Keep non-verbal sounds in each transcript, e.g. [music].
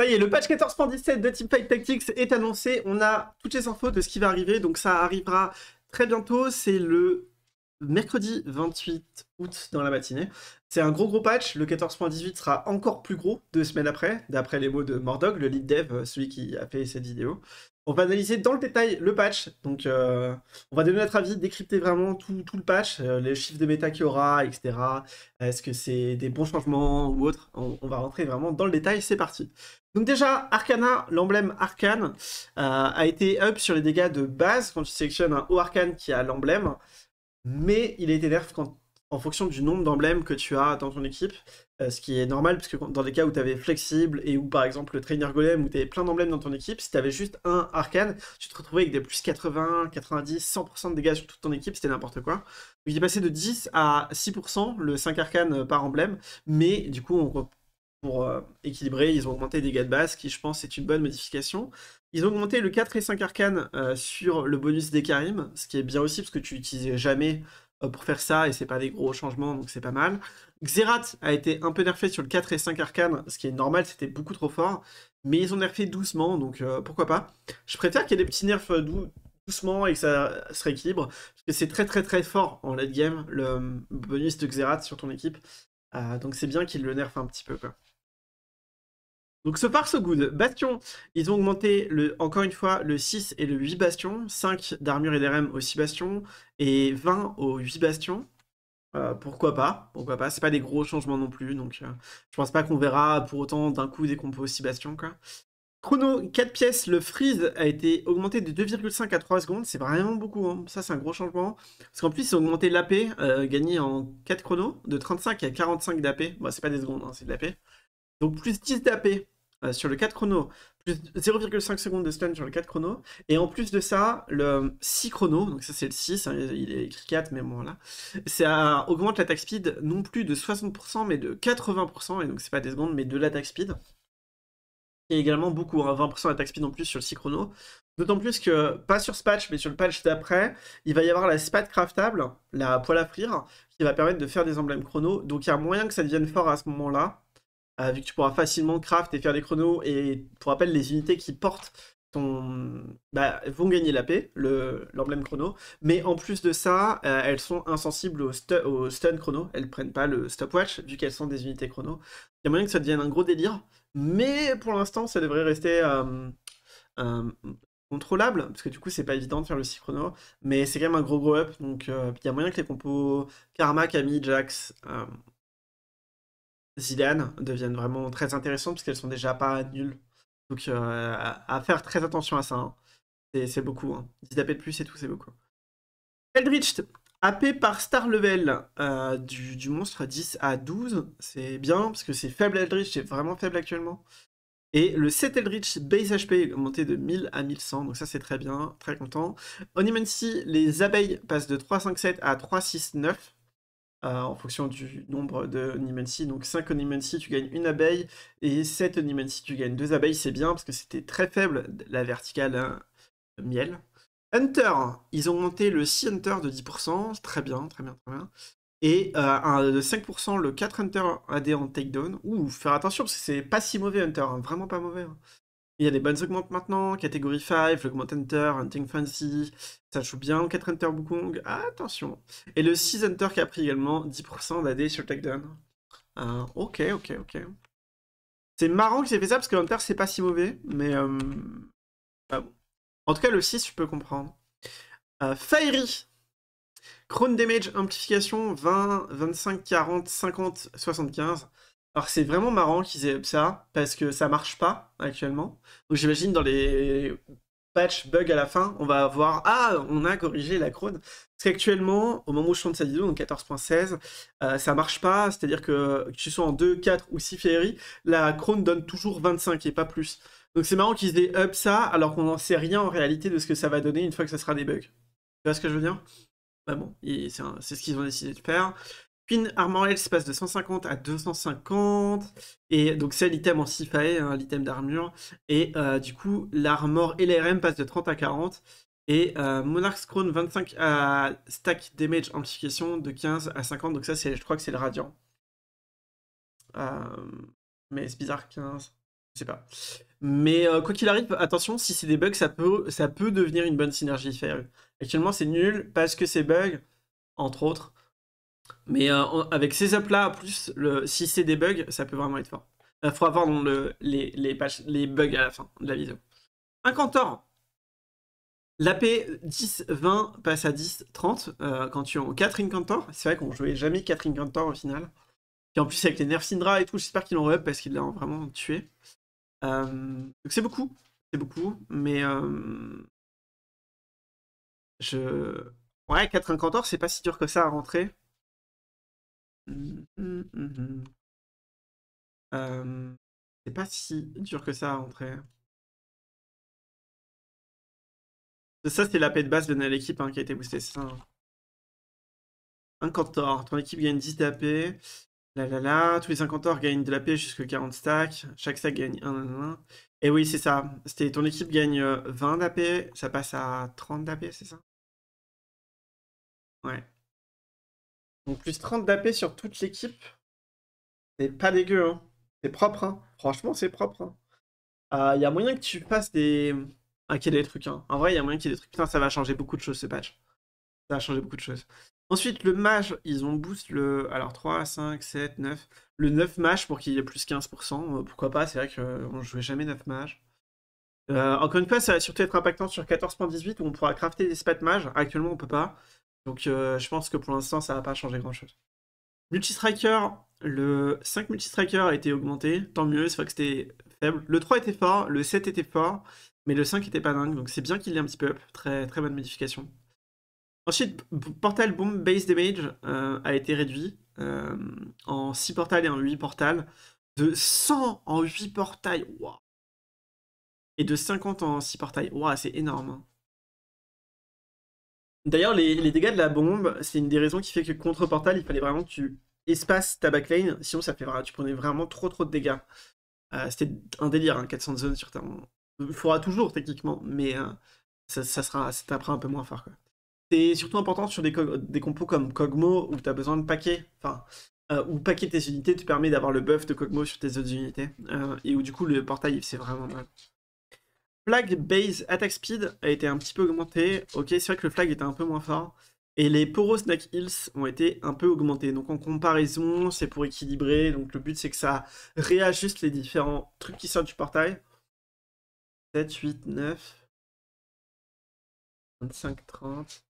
Ça y est, le patch 14.17 de Teamfight Tactics est annoncé. On a toutes les infos de ce qui va arriver. Donc ça arrivera très bientôt. C'est le mercredi 28 août dans la matinée. C'est un gros gros patch, le 14.18 sera encore plus gros deux semaines après, d'après les mots de Mordog, le lead dev, euh, celui qui a fait cette vidéo. On va analyser dans le détail le patch. Donc, euh, on va donner notre avis, décrypter vraiment tout, le patch, euh, les chiffres de méta qu'il y aura, etc. Est-ce que c'est des bons changements ou autre on, va rentrer vraiment dans le détail. C'est parti. Donc, déjà, Arcana, l'emblème Arcane, euh, a été up sur les dégâts de base quand tu sélectionnes un haut Arcane qui a l'emblème. Mais il a été nerf en fonction du nombre d'emblèmes que tu as dans ton équipe. Euh, ce qui est normal, parce que dans des cas où tu avais flexible et où par exemple le trainer golem, où tu avais plein d'emblèmes dans ton équipe, si tu avais juste un arcane, tu te retrouvais avec des plus 80, 90, 100% de dégâts sur toute ton équipe, c'était n'importe quoi. Il est passé de 10 à 6%, le 5 arcane euh, par emblème, mais du coup, pour euh, équilibrer, ils ont augmenté les dégâts de base, qui je pense est une bonne modification. Ils ont augmenté le 4 et 5 arcane sur le bonus des Karim, ce qui est bien aussi parce que tu utilisais jamais pour faire ça et c'est pas des gros changements donc c'est pas mal. Xerath a été un peu nerfé sur le 4 et 5 arcane, ce qui est normal, c'était beaucoup trop fort. Mais ils ont nerfé doucement, donc euh, pourquoi pas. Je préfère qu'il y ait des petits nerfs euh, doucement et que ça se rééquilibre. Parce que c'est très très très fort en late game, le euh, bonus de Xerath sur ton équipe. donc c'est bien qu'il le nerf un petit peu. Donc ce so par good. Bastion, ils ont augmenté encore une fois le 6 et le 8 Bastion, 5 d'armure et d'RM au 6 Bastion, et 20 au 8 Bastion. Euh, pourquoi pas Pourquoi pas C'est pas des gros changements non plus, donc euh, je pense pas qu'on verra pour autant d'un coup des compos aussi bastion quoi. Chrono 4 pièces, le freeze a été augmenté de 2,5 à 3 secondes, c'est vraiment beaucoup, hein. ça c'est un gros changement. Parce qu'en plus ils ont augmenté l'AP, euh, gagné en 4 chronos, de 35 à 45 d'AP, bon, c'est pas des secondes, hein, c'est de l'AP. Donc plus 10 d'AP, euh, sur le 4 chrono, plus 0,5 secondes de stun sur le 4 chrono, et en plus de ça, le 6 chrono, donc ça c'est le 6, hein, il est écrit 4, mais bon là, ça augmente l'attaque speed non plus de 60%, mais de 80%, et donc c'est pas des secondes, mais de l'attaque speed. Et également beaucoup, 20% hein, d'attaque speed en plus sur le 6 chrono. D'autant plus que, pas sur ce patch, mais sur le patch d'après, il va y avoir la spat craftable, la poêle à frire, qui va permettre de faire des emblèmes chrono, donc il y a moyen que ça devienne fort à ce moment-là. Euh, vu que tu pourras facilement craft et faire des chronos. Et pour rappel, les unités qui portent ton... Bah, vont gagner la paix, l'emblème chrono. Mais en plus de ça, euh, elles sont insensibles au, stun chrono. Elles prennent pas le stopwatch, vu qu'elles sont des unités chrono. Il y a moyen que ça devienne un gros délire. Mais pour l'instant, ça devrait rester euh, contrôlable, parce que du coup c'est pas évident de faire le 6 chrono, mais c'est quand même un gros gros up, donc il y a moyen que les compos Karma, Camille, Jax, Zidane deviennent vraiment très intéressantes parce qu'elles sont déjà pas nulles. Donc euh, à, faire très attention à ça. Hein. C'est beaucoup. 10 hein. AP de plus et tout, c'est beaucoup. Eldritch, AP par Star Level euh, du, monstre 10 à 12. C'est bien parce que c'est faible Eldritch, c'est vraiment faible actuellement. Et le 7 Eldritch base HP monté de 1000 à 1100, donc ça c'est très bien, très content. Onimancy, les abeilles passent de 357 à 369. Euh, en fonction du nombre de Nimensi. Donc 5 Nimensi, tu gagnes une abeille, et 7 Nimensi, tu gagnes deux abeilles, c'est bien, parce que c'était très faible, la verticale hein, euh, miel. Hunter, ils ont monté le 6 Hunter de 10%, très bien, très bien, très bien. Et euh, de 5% le 4 Hunter AD en takedown. Ouh, faire attention parce que c'est pas si mauvais Hunter, hein, vraiment pas mauvais. Hein. Il y a des bonnes augmentes maintenant, catégorie 5, Augment Hunter, Hunting Fancy, ça joue bien, 4 Hunter Bukong, attention. Et le 6 Hunter qui a pris également 10% d'AD sur Takedown. Euh, ok, ok, ok. C'est marrant que j'ai fait ça parce que Hunter c'est pas si mauvais, mais. Euh, ah bon. En tout cas, le 6, je peux comprendre. Euh, Fairy Crown Damage Amplification 20, 25, 40, 50, 75. Alors c'est vraiment marrant qu'ils aient ça, parce que ça marche pas actuellement. Donc j'imagine dans les patch bugs à la fin, on va avoir Ah, on a corrigé la crône Parce qu'actuellement, au moment où je chante sa vidéo, donc 14.16, euh, ça marche pas. C'est-à-dire que, que tu sois en 2, 4 ou 6 féeries, la crône donne toujours 25 et pas plus. Donc c'est marrant qu'ils aient up ça alors qu'on n'en sait rien en réalité de ce que ça va donner une fois que ça sera des bugs. Tu vois ce que je veux dire Bah bon, c'est ce qu'ils ont décidé de faire. Armor L se passe de 150 à 250. Et donc, c'est l'item en Sifae, hein, l'item d'armure. Et euh, du coup, l'armor et passe passent de 30 à 40. Et euh, Monarch's Crown 25 à stack damage amplification de 15 à 50. Donc, ça, c'est, je crois que c'est le radiant. Euh, mais c'est bizarre, 15. Je sais pas. Mais quoi qu'il arrive, attention, si c'est des bugs, ça peut, ça peut devenir une bonne synergie faire Actuellement, c'est nul parce que c'est bug, entre autres. Mais euh, avec ces up là, plus, le, si c'est des bugs, ça peut vraiment être fort. Il faut avoir les, bugs à la fin de la vidéo. Cantor. L'AP 10-20 passe à 10-30 euh, quand tu as 4 Incantor. C'est vrai qu'on jouait jamais 4 Incantor au final. Et en plus avec les nerfs Syndra et tout, j'espère qu'ils re up parce qu'ils l'ont vraiment tué. Euh, donc c'est beaucoup. C'est beaucoup. Mais je. Ouais, 4 Incantor, c'est pas si dur que ça à rentrer. Mmh, mmh, mmh, c'est pas si dur que ça à rentrer Ça, c'est la de base de à l'équipe hein, qui a été boostée. Ça. Un hein. cantor. Ton équipe gagne 10 d'AP. Là, là, là. Tous les 50 cantors gagnent de l'AP jusqu'à 40 stacks. Chaque stack gagne 1, Et oui, c'est ça. C'était ton équipe gagne 20 euh, d'AP. Ça passe à 30 d'AP, c'est ça Ouais. Donc plus 30 d'AP sur toute l'équipe. C'est pas dégueu, hein. C'est propre, hein. Franchement, c'est propre. Il hein. euh, y a moyen que tu passes des. Ah, qu'il y ait des trucs, hein. En vrai, il y a moyen qu'il y ait des trucs. Putain, ça va changer beaucoup de choses ce patch. Ça va changer beaucoup de choses. Ensuite, le mage, ils ont boost le. Alors 3, 5, 7, 9. Le 9 mage pour qu'il y ait plus 15%. Euh, pourquoi pas C'est vrai qu'on euh, jouait jamais 9 mage. encore une fois, ça va surtout être impactant sur 14.18 où on pourra crafter des spats mage, Actuellement, on peut pas. Donc euh, je pense que pour l'instant, ça va pas changer grand-chose. Multistriker, le 5 Multistriker a été augmenté, tant mieux, c'est vrai que c'était faible. Le 3 était fort, le 7 était fort, mais le 5 était pas dingue, donc c'est bien qu'il ait un petit peu up, très, très bonne modification. Ensuite, Portal Boom Base Damage euh, a été réduit euh, en 6 portals et en 8 portals, de 100 en 8 portails, wow. et de 50 en 6 portails, wow, c'est énorme. Hein. D'ailleurs, les, dégâts de la bombe, c'est une des raisons qui fait que contre Portal, il fallait vraiment que tu espaces ta backlane, sinon ça fait, tu prenais vraiment trop trop de dégâts. Euh, c'était un délire, 400 hein, zones sur ta... Il faudra toujours techniquement, mais euh, ça, sera, un peu moins fort. C'est surtout important sur des, compos comme Cogmo où tu as besoin de paquets, enfin, euh, où paquet tes unités te permet d'avoir le buff de Cogmo sur tes autres unités, et où du coup le Portal, c'est vraiment mal flag base attack speed a été un petit peu augmenté. Ok, c'est vrai que le flag était un peu moins fort. Et les poros snack heals ont été un peu augmentés. Donc en comparaison, c'est pour équilibrer. Donc le but c'est que ça réajuste les différents trucs qui sortent du portail. 7, 8, 9. 25, 30.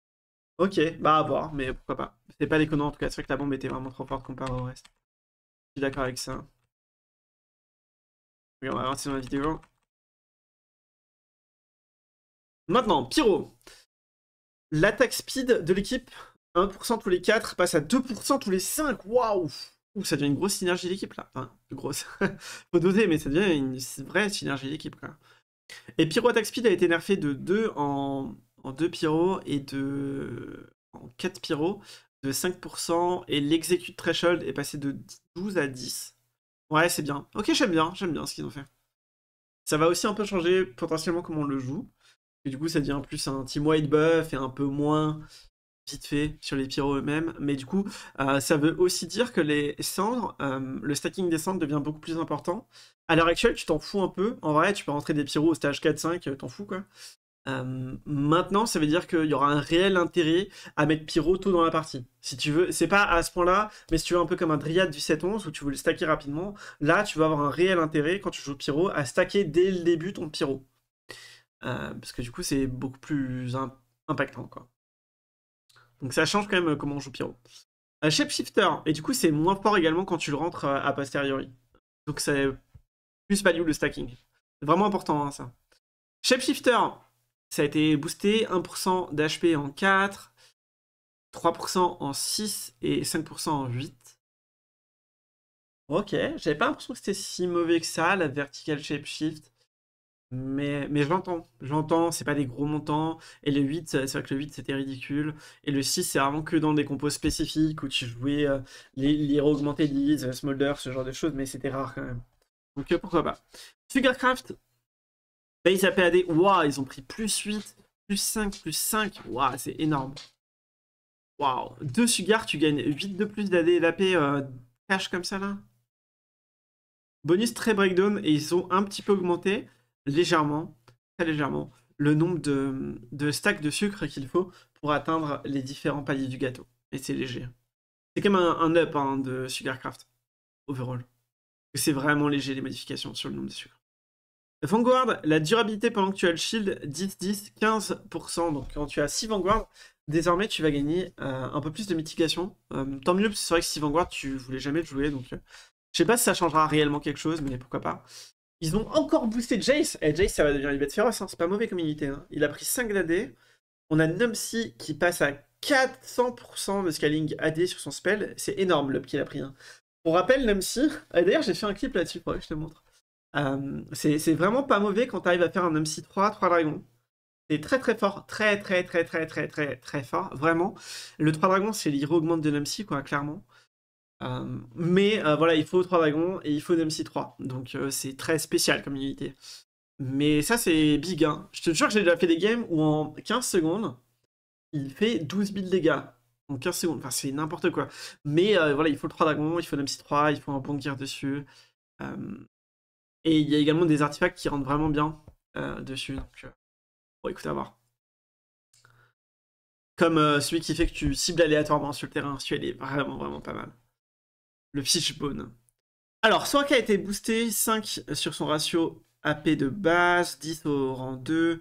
Ok, bah à voir, mais pourquoi pas. C'est pas déconnant en tout cas, c'est vrai que la bombe était vraiment trop forte comparée au reste. Je suis d'accord avec ça. on va dans la vidéo. Maintenant, Pyro. L'attaque speed de l'équipe, 1% tous les 4, passe à 2% tous les 5. Waouh ça devient une grosse synergie d'équipe là. Enfin, grosse. [laughs] Faut doser, mais ça devient une vraie synergie d'équipe Et Pyro Attack Speed a été nerfé de 2 en, 2 Pyro et de. en 4 Pyro de 5%. Et l'exécute threshold est passé de 12 à 10. Ouais, c'est bien. Ok, j'aime bien, j'aime bien ce qu'ils ont fait. Ça va aussi un peu changer potentiellement comment on le joue du coup, ça devient plus un team white buff et un peu moins vite fait sur les pyros eux-mêmes. Mais du coup, euh, ça veut aussi dire que les cendres, euh, le stacking des cendres devient beaucoup plus important. À l'heure actuelle, tu t'en fous un peu. En vrai, tu peux rentrer des pyros au stage 4-5, euh, t'en fous quoi. maintenant, ça veut dire qu'il y aura un réel intérêt à mettre Pyro tôt dans la partie. Si tu veux, c'est pas à ce point-là, mais si tu veux un peu comme un Dryad du 7-11 où tu veux le stacker rapidement, là tu vas avoir un réel intérêt quand tu joues Pyro à stacker dès le début ton Pyro. Euh, parce que du coup, c'est beaucoup plus impactant. Quoi. Donc ça change quand même euh, comment on joue Pyro. Euh, shape shifter et du coup, c'est moins fort également quand tu le rentres a posteriori. Donc c'est plus value le stacking. C'est vraiment important hein, ça shape shifter ça a été boosté 1% d'HP en 4, 3% en 6 et 5% en 8. Ok, j'avais pas l'impression que c'était si mauvais que ça, la vertical shift mais, mais j'entends, j'entends, c'est pas des gros montants. Et le 8, c'est vrai que le 8 c'était ridicule. Et le 6, c'est vraiment que dans des compos spécifiques où tu jouais euh, les, les héros augmentés, euh, Smolder, ce genre de choses, mais c'était rare quand même. Donc euh, pourquoi pas. Sugarcraft, Base AD. waouh, ils ont pris plus 8, plus 5, plus 5, waouh, c'est énorme. Waouh, 2 Sugar, tu gagnes 8 de plus d'AD et d'AP cash comme ça là. Bonus très breakdown et ils ont un petit peu augmenté légèrement, très légèrement, le nombre de, stacks de sucre qu'il faut pour atteindre les différents paliers du gâteau. Et c'est léger. C'est comme un, un up hein, de Sugarcraft, overall. C'est vraiment léger les modifications sur le nombre de sucre. Vanguard, la durabilité pendant que tu as le shield, 10, 10, 15%. Donc quand tu as 6 Vanguard, désormais tu vas gagner euh, un peu plus de mitigation. Euh, tant mieux, parce que c'est vrai que 6 Vanguard, tu voulais jamais te jouer. Donc euh, je sais pas si ça changera réellement quelque chose, mais pourquoi pas. Ils ont encore boosté Jace. Et eh, Jace, ça va devenir une bête féroce. Hein. C'est pas mauvais comme unité. Hein. Il a pris 5 d'AD. On a Numsi qui passe à 400% de scaling AD sur son spell. C'est énorme l'up qu'il a pris. Pour rappel, Et D'ailleurs, j'ai fait un clip là-dessus. Pour que je te montre. c'est vraiment pas mauvais quand t'arrives à faire un Numsy 3, 3 dragons. C'est très très fort, très très très très très très très fort, vraiment. Le 3 dragons, c'est l'hero augmente de Numsy, quoi, clairement. Euh, mais euh, voilà, il faut 3 dragons et il faut mc 3. Donc euh, c'est très spécial comme unité. Mais ça, c'est big. Hein. Je te jure que j'ai déjà fait des games où en 15 secondes, il fait 12 000 dégâts. En 15 secondes. Enfin, c'est n'importe quoi. Mais voilà, il faut le 3 dragons, il faut mc 3, il faut un bon gear dessus. et il y a également des artefacts qui rentrent vraiment bien dessus. Donc, bon, écoute, à voir comme celui qui fait que tu cibles aléatoirement sur le terrain. Celui-là, est vraiment, vraiment pas mal le Fishbone. Alors, Soraka a été boosté 5 sur son ratio AP de base, 10 au rang 2,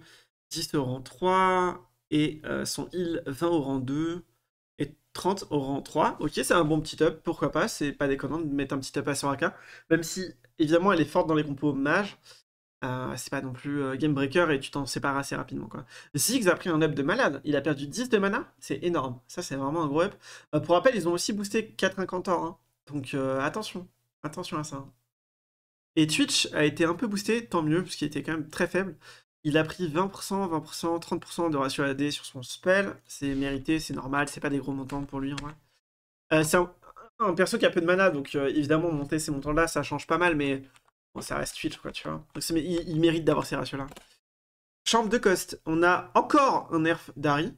10 au rang 3, et euh, son heal 20 au rang 2 et 30 au rang 3. Ok, c'est un bon petit up, pourquoi pas, c'est pas déconnant de mettre un petit up à Soraka, même si évidemment elle est forte dans les compos mage. Euh, c'est pas non plus euh, game breaker et tu t'en sépares assez rapidement quoi. Ziggs a pris un up de malade, il a perdu 10 de mana, c'est énorme, ça c'est vraiment un gros up. pour rappel, ils ont aussi boosté 4 incantors, hein. Donc euh, attention, attention à ça. Hein. Et Twitch a été un peu boosté, tant mieux, puisqu'il était quand même très faible. Il a pris 20%, 20%, 30% de ratio AD sur son spell. C'est mérité, c'est normal, c'est pas des gros montants pour lui en vrai. Euh, c'est un, perso qui a peu de mana, donc euh, évidemment, monter ces montants-là, ça change pas mal, mais bon, ça reste Twitch, quoi, tu vois. il, mérite d'avoir ces ratios-là. Chambre de coste on a encore un nerf d'Harry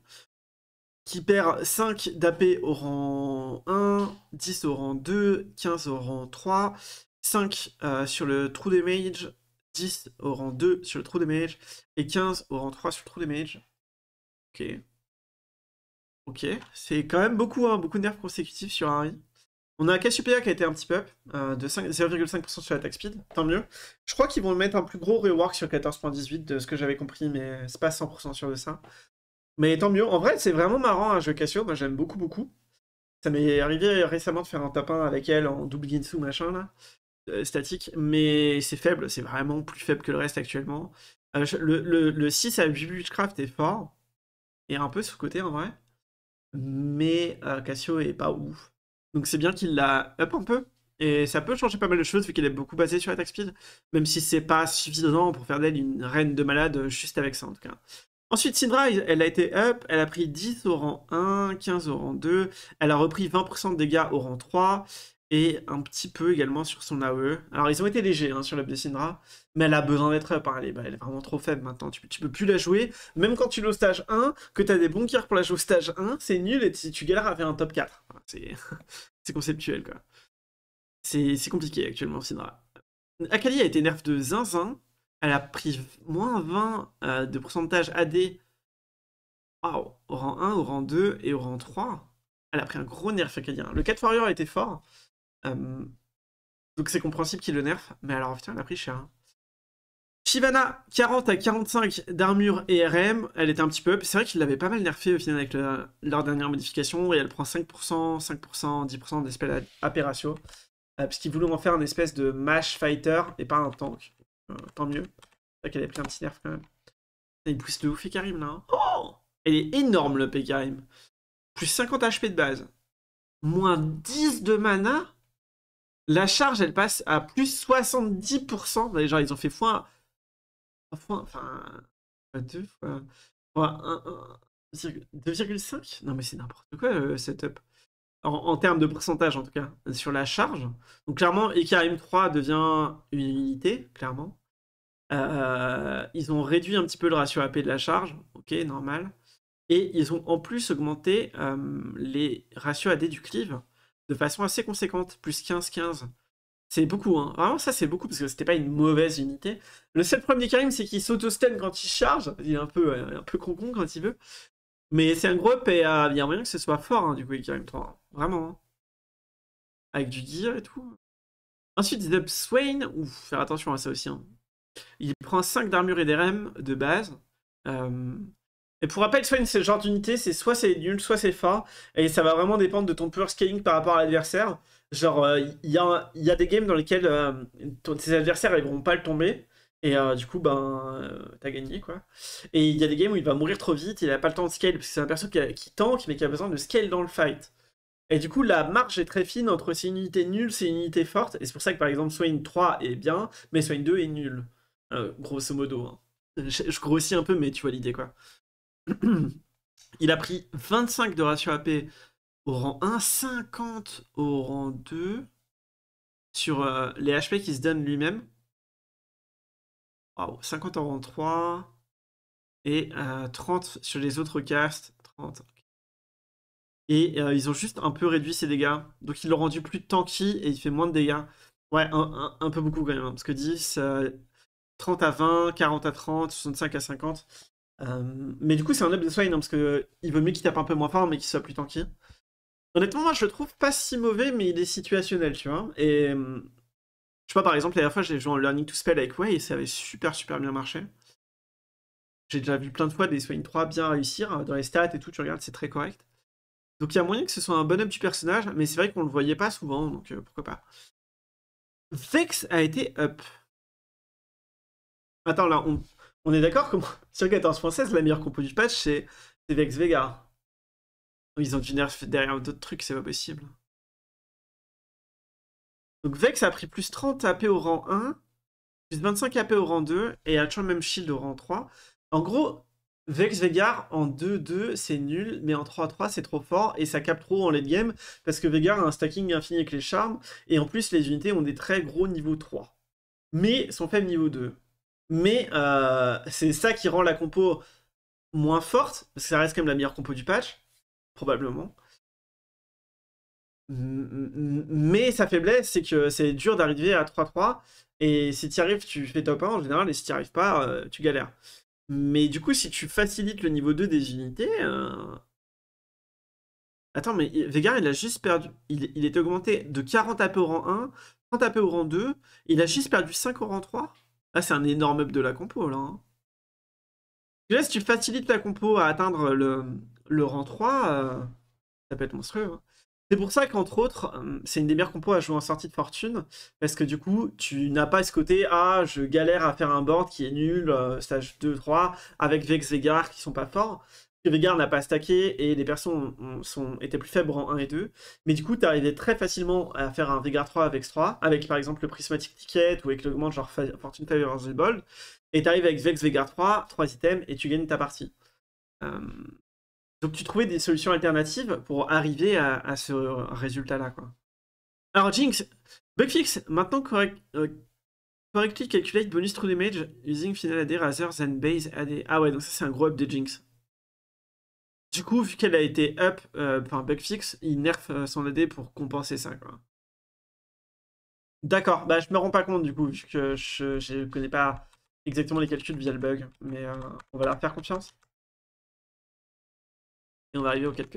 qui perd 5 d'AP au rang 1, 10 au rang 2, 15 au rang 3, 5 euh, sur le trou damage, 10 au rang 2 sur le trou damage, et 15 au rang 3 sur le trou damage. Ok. Ok, c'est quand même beaucoup, hein, beaucoup de nerfs consécutifs sur Harry. On a Cassiopeia qui a été un petit up euh, de 0,5% sur l'attaque speed, tant mieux. Je crois qu'ils vont mettre un plus gros rework sur 14.18 de ce que j'avais compris, mais c'est pas 100% sûr de ça. Mais tant mieux. En vrai, c'est vraiment marrant un hein, jeu Cassio. Moi, j'aime beaucoup, beaucoup. Ça m'est arrivé récemment de faire un tapin avec elle en double Ginsu, machin, là, euh, statique. Mais c'est faible. C'est vraiment plus faible que le reste actuellement. Euh, le, 6 à 8 Witchcraft est fort. Et un peu sous-côté, en vrai. Mais euh, Cassio est pas ouf. Donc c'est bien qu'il la up un peu. Et ça peut changer pas mal de choses vu qu'elle est beaucoup basée sur attack speed. Même si c'est pas suffisant pour faire d'elle une reine de malade juste avec ça en tout cas. Ensuite, Syndra, elle a été up, elle a pris 10 au rang 1, 15 au rang 2, elle a repris 20% de dégâts au rang 3, et un petit peu également sur son AE. Alors, ils ont été légers hein, sur l'up de Syndra, mais elle a besoin d'être up, hein. bah, elle, est, vraiment trop faible maintenant, tu, tu peux plus la jouer. Même quand tu l'as au stage 1, que tu as des bons cœurs pour la jouer au stage 1, c'est nul, et tu, tu galères à faire un top 4. [laughs] C'est conceptuel, quoi. C'est compliqué actuellement, Syndra. Akali a été nerf de zinzin, elle a pris moins 20 euh, de pourcentage AD au rang 1, au rang 2 et au rang 3. Elle a pris un gros nerf acadien. Le 4 Warrior était fort, euh, donc c'est compréhensible qu'il le nerf, mais alors putain, elle a pris cher. Hein. Shivana, 40 à 45 d'armure et RM, elle était un petit peu up. C'est vrai qu'il l'avait pas mal nerfé au final avec leur dernière modification, et elle prend 5%, 5%, 10% d'espèce AP ratio. parce qu'ils voulaient en faire une espèce de mash fighter et pas un tank tant mieux. C'est vrai qu'elle est pris un petit nerf quand même. Il pousse de ouf Karim là. Hein. Oh Elle est énorme le Karim. Plus 50 HP de base. Moins 10 de mana. La charge elle passe à plus 70%. Bah, gens, ils ont fait fois. Fois. Enfin. Pas 2 fois. fois 2,5 Non mais c'est n'importe quoi le setup en, termes de pourcentage en tout cas, sur la charge. Donc clairement, Ikarim 3 devient une unité, clairement. Euh, ils ont réduit un petit peu le ratio AP de la charge, ok, normal. Et ils ont en plus augmenté euh, les ratios AD du de façon assez conséquente, plus 15-15. C'est beaucoup, hein. Vraiment, ça, c'est beaucoup, parce que c'était pas une mauvaise unité. Le seul problème d'Icarim c'est qu'il sauto quand il charge. Il est un peu, euh, un peu con quand il veut. Mais c'est un groupe et il y a moyen que ce soit fort hein, du coup, Ikarim 3. Vraiment. Hein. Avec du gear et tout. Ensuite, Dub Swain. Ouf, faire attention à ça aussi. Hein. Il prend 5 d'armure et d'RM de base. Euh, et pour rappel, Swain, c'est le genre d'unité, c'est soit c'est nul, soit c'est fort. Et ça va vraiment dépendre de ton power scaling par rapport à l'adversaire. Genre, euh, il y, a, des games dans lesquels euh, tes adversaires ne vont pas le tomber. Et euh, du coup, ben, euh, t'as gagné, quoi. Et il y a des games où il va mourir trop vite, il a pas le temps de scale, parce que c'est un perso qui, tank, mais qui a besoin de scale dans le fight. Et du coup, la marge est très fine entre c'est une unité nulle, c'est une unité forte, et c'est pour ça que, par exemple, une 3 est bien, mais une 2 est nul. Euh, grosso modo. Hein. Je, grossis un peu, mais tu vois l'idée, quoi. [clears throat] il a pris 25 de ratio AP au rang 1, 50 au rang 2, sur les HP qu'il se donne lui-même. Wow, 50 en 23, et 30 euh, sur les autres castes. 30. Et euh, ils ont juste un peu réduit ses dégâts. Donc ils l'ont rendu plus tanky et il fait moins de dégâts. Ouais, un, peu beaucoup quand même. Hein, parce que 10, 30 euh, à 20, 40 à 30, 65 à 50. mais du coup, c'est un up de soin hein, parce qu'il il vaut mieux qu'il tape un peu moins fort mais qu'il soit plus tanky. Honnêtement, moi je le trouve pas si mauvais, mais il est situationnel, tu vois. Et sais pas, par exemple, la dernière fois, j'ai joué en Learning to Spell avec Way et ça avait super, super bien marché. J'ai déjà vu plein de fois des Swain 3 bien réussir euh, dans les stats et tout. Tu regardes, c'est très correct. Donc il y a moyen que ce soit un bon up du personnage, mais c'est vrai qu'on le voyait pas souvent, donc euh, pourquoi pas. Vex a été up. Attends, là, on, est d'accord que [laughs] sur 14.16, la meilleure compo du patch, c'est Vex Vega. Ils ont du nerf derrière d'autres trucs, c'est pas possible. Donc Vex a pris plus 30 AP au rang 1, plus 25 AP au rang 2, et a toujours le même shield au rang 3. En gros, Vex Vegar en 2-2, c'est nul, mais en 3-3, c'est trop fort, et ça capte trop en late game, parce que Vegar a un stacking infini avec les charmes, et en plus, les unités ont des très gros niveau 3, mais sont faibles niveau 2. Mais euh, c'est ça qui rend la compo moins forte, parce que ça reste quand même la meilleure compo du patch, probablement. Mais sa faiblesse, c'est que c'est dur d'arriver à 3-3. Et si tu arrives, tu fais top 1 en général. Et si tu arrives pas, euh, tu galères. Mais du coup, si tu facilites le niveau 2 des unités. Euh, attends, mais Vega, il a juste perdu. Il, est augmenté de 40 AP au rang 1, 30 AP au rang 2. Il a juste perdu 5 au rang 3. Ah, c'est un énorme up de la compo là. Là, hein. si tu facilites la compo à atteindre le, le rang 3, euh, ça peut être monstrueux. Hein. C'est pour ça qu'entre autres, euh, c'est une des meilleures compos à jouer en sortie de fortune, parce que du coup, tu n'as pas ce côté Ah, je galère à faire un board qui est nul, euh, stage 2-3, avec Vex Vegar qui sont pas forts. Vegar n'a pas stacké et les personnes sont, étaient plus faibles en 1 et 2. Mais du coup, tu arrives très facilement à faire un Vegar 3 avec 3, avec par exemple le Prismatic Ticket ou avec l'augment genre Fortune Favors the Bold. Et tu arrives avec Vex Vegar 3, 3 items et tu gagnes ta partie. Euh, donc tu trouvais des solutions alternatives pour arriver à, ce résultat-là. Quoi. Alors Jinx, bugfix, maintenant correct, euh, correctly calculate bonus true damage using final AD rather than base AD. Ah ouais, donc ça c'est un gros up de Jinx. Du coup, vu qu'elle a été up enfin euh, par bugfix, il nerf euh, son AD pour compenser ça. D'accord, bah je me rends pas compte du coup, vu que je, je connais pas exactement les calculs via le bug, mais on va leur faire confiance. Et on va arriver aux 4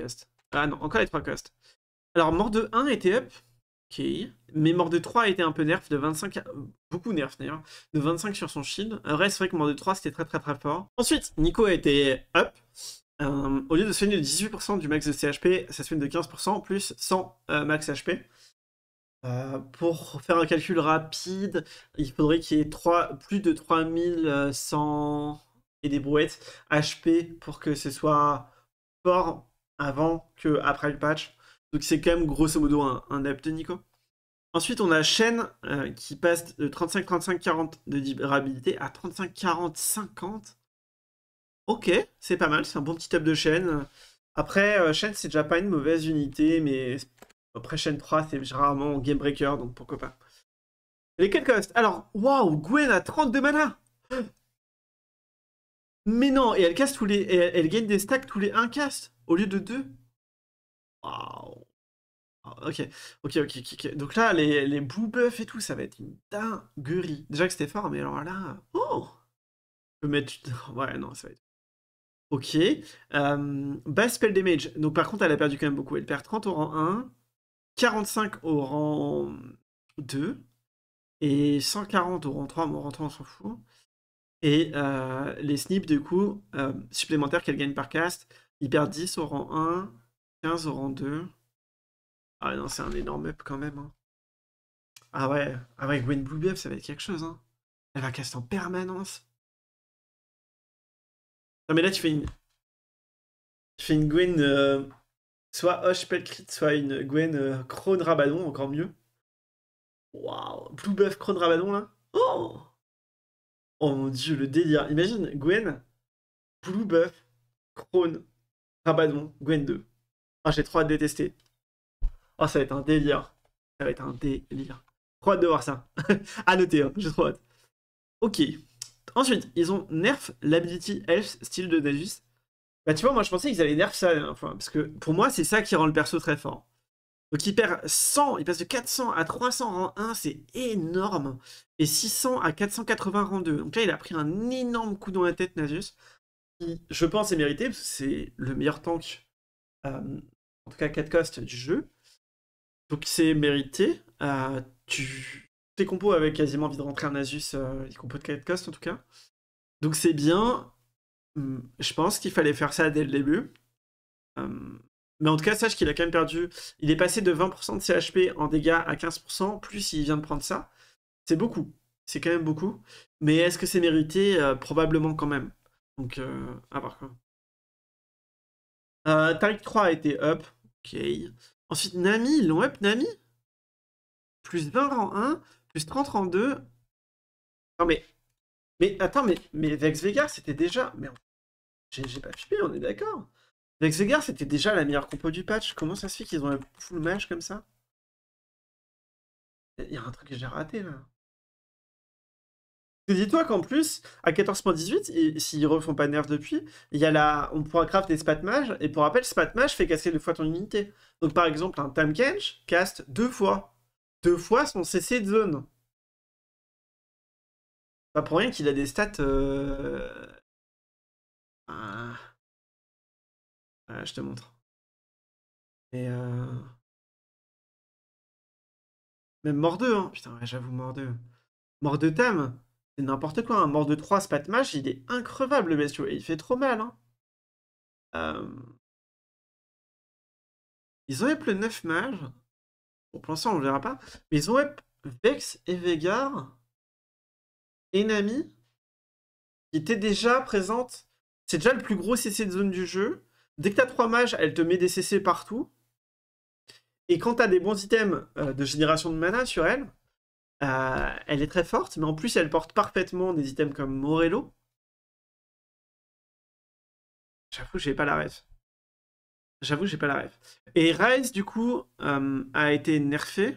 Ah non, encore les 3 costs. Alors, mort de 1 était up. Ok. Mais mort de 3 était un peu nerf, de 25. Beaucoup nerf d'ailleurs. De 25 sur son shield. Reste, euh, c'est vrai que mort de 3 c'était très très très fort. Ensuite, Nico a été up. Euh, au lieu de soigner de 18% du max de CHP, ça soigne de 15% plus 100 euh, max HP. pour faire un calcul rapide, il faudrait qu'il y ait plus de 3100 et des brouettes HP pour que ce soit avant que après le patch. Donc c'est quand même grosso modo un, un Nico. Ensuite, on a chaîne euh, qui passe de 35-35-40 de durabilité à 35-40-50. Ok, c'est pas mal, c'est un bon petit up de chaîne Après, chaîne euh, c'est déjà pas une mauvaise unité, mais après chaîne 3, c'est rarement Game Breaker, donc pourquoi pas. Les quelques Alors, waouh, Gwen a 32 mana mais non, et elle casse tous les. Elle, gagne des stacks tous les 1 cast au lieu de 2. Waouh. Ah, ok, ok, ok, ok. Donc là, les, les buffs et tout, ça va être une dinguerie. Déjà que c'était fort, mais alors là. Oh Je peux mettre. [laughs] Ouais, non, ça va être. Ok. Euh, spell damage. Donc par contre, elle a perdu quand même beaucoup. Elle perd 30 au rang 1, 45 au rang 2, et 140 au rang 3. au rang 3, on s'en fout. Et euh, les snips, du coup, euh, supplémentaires qu'elle gagne par cast, il perd 10 au rang 1, 15 au rang 2. Ah non, c'est un énorme up quand même. Hein. Ah ouais, avec ah Gwen Bluebuff, ça va être quelque chose. Hein. Elle va cast en permanence. Non mais là, tu fais une... Tu fais une Gwen... Euh, soit Hoche Pelcrit, soit une Gwen Chrone Rabadon, encore mieux. Waouh, Bluebuff Chrone Rabadon, là. Oh Oh mon dieu, le délire. Imagine Gwen, Blue Buff, Krone, Rabadon, Gwen 2. Ah, j'ai trop hâte de détester. Oh, ah, ça va être un délire. Ça va être un délire. Trop hâte de voir ça. [laughs] à noter, hein, j'ai trop hâte. Ok. Ensuite, ils ont nerf l'ability elf style de Nagus. Bah, tu vois, moi je pensais qu'ils allaient nerf ça la Parce que pour moi, c'est ça qui rend le perso très fort. Donc il perd 100, il passe de 400 à 300 rang 1, c'est énorme. Et 600 à 480 rang 2. Donc là, il a pris un énorme coup dans la tête, Nasus. Qui, je pense, est mérité, parce que c'est le meilleur tank, euh, en tout cas 4 cost du jeu. Donc c'est mérité. Euh, Tes compos avaient quasiment envie de rentrer un Nasus, euh, les compos de 4 cost en tout cas. Donc c'est bien. Hum, je pense qu'il fallait faire ça dès le début. Hum, mais en tout cas, sache qu'il a quand même perdu. Il est passé de 20% de CHP en dégâts à 15%, plus il vient de prendre ça. C'est beaucoup. C'est quand même beaucoup. Mais est-ce que c'est mérité euh, Probablement quand même. Donc, euh, à voir quoi. Euh, 3 a été up. Ok. Ensuite, Nami, ils l'ont up, Nami Plus 20 rang 1, plus 30 rang 2. Non mais. Mais attends, mais, mais Vex Vega, c'était déjà. Mais j'ai pas flippé, on est d'accord. Avec c'était déjà la meilleure compo du patch. Comment ça se fait qu'ils ont un full mage comme ça Il y a un truc que j'ai raté là. Dis-toi qu'en plus, à 14.18, s'ils refont pas de nerf depuis, il y a la... on pourra craft des spatmages, et pour rappel, spatmage fait casser deux fois ton unité. Donc par exemple, un Tamkench caste deux fois. Deux fois son CC de zone. Pas pour rien qu'il a des stats... Euh... Ah. Euh, je te montre. Et euh... Même mort 2, hein. Putain, j'avoue, mort 2. Mort 2 thème, c'est n'importe quoi. Hein. Mort 2 3, ce il est increvable, le bestio. Et il fait trop mal, hein. Euh, ils ont up le 9 mage. Bon, pour l'instant, on ne verra pas. Mais ils ont up Vex et Vegar. Enami. Qui était déjà présente. C'est déjà le plus gros CC de zone du jeu dès que t'as 3 mages, elle te met des CC partout. Et quand t'as des bons items euh, de génération de mana sur elle, euh, elle est très forte, mais en plus elle porte parfaitement des items comme Morello. J'avoue, j'ai pas la rêve. J'avoue, j'ai pas la rêve. Et Rise, du coup, euh, a été nerfé.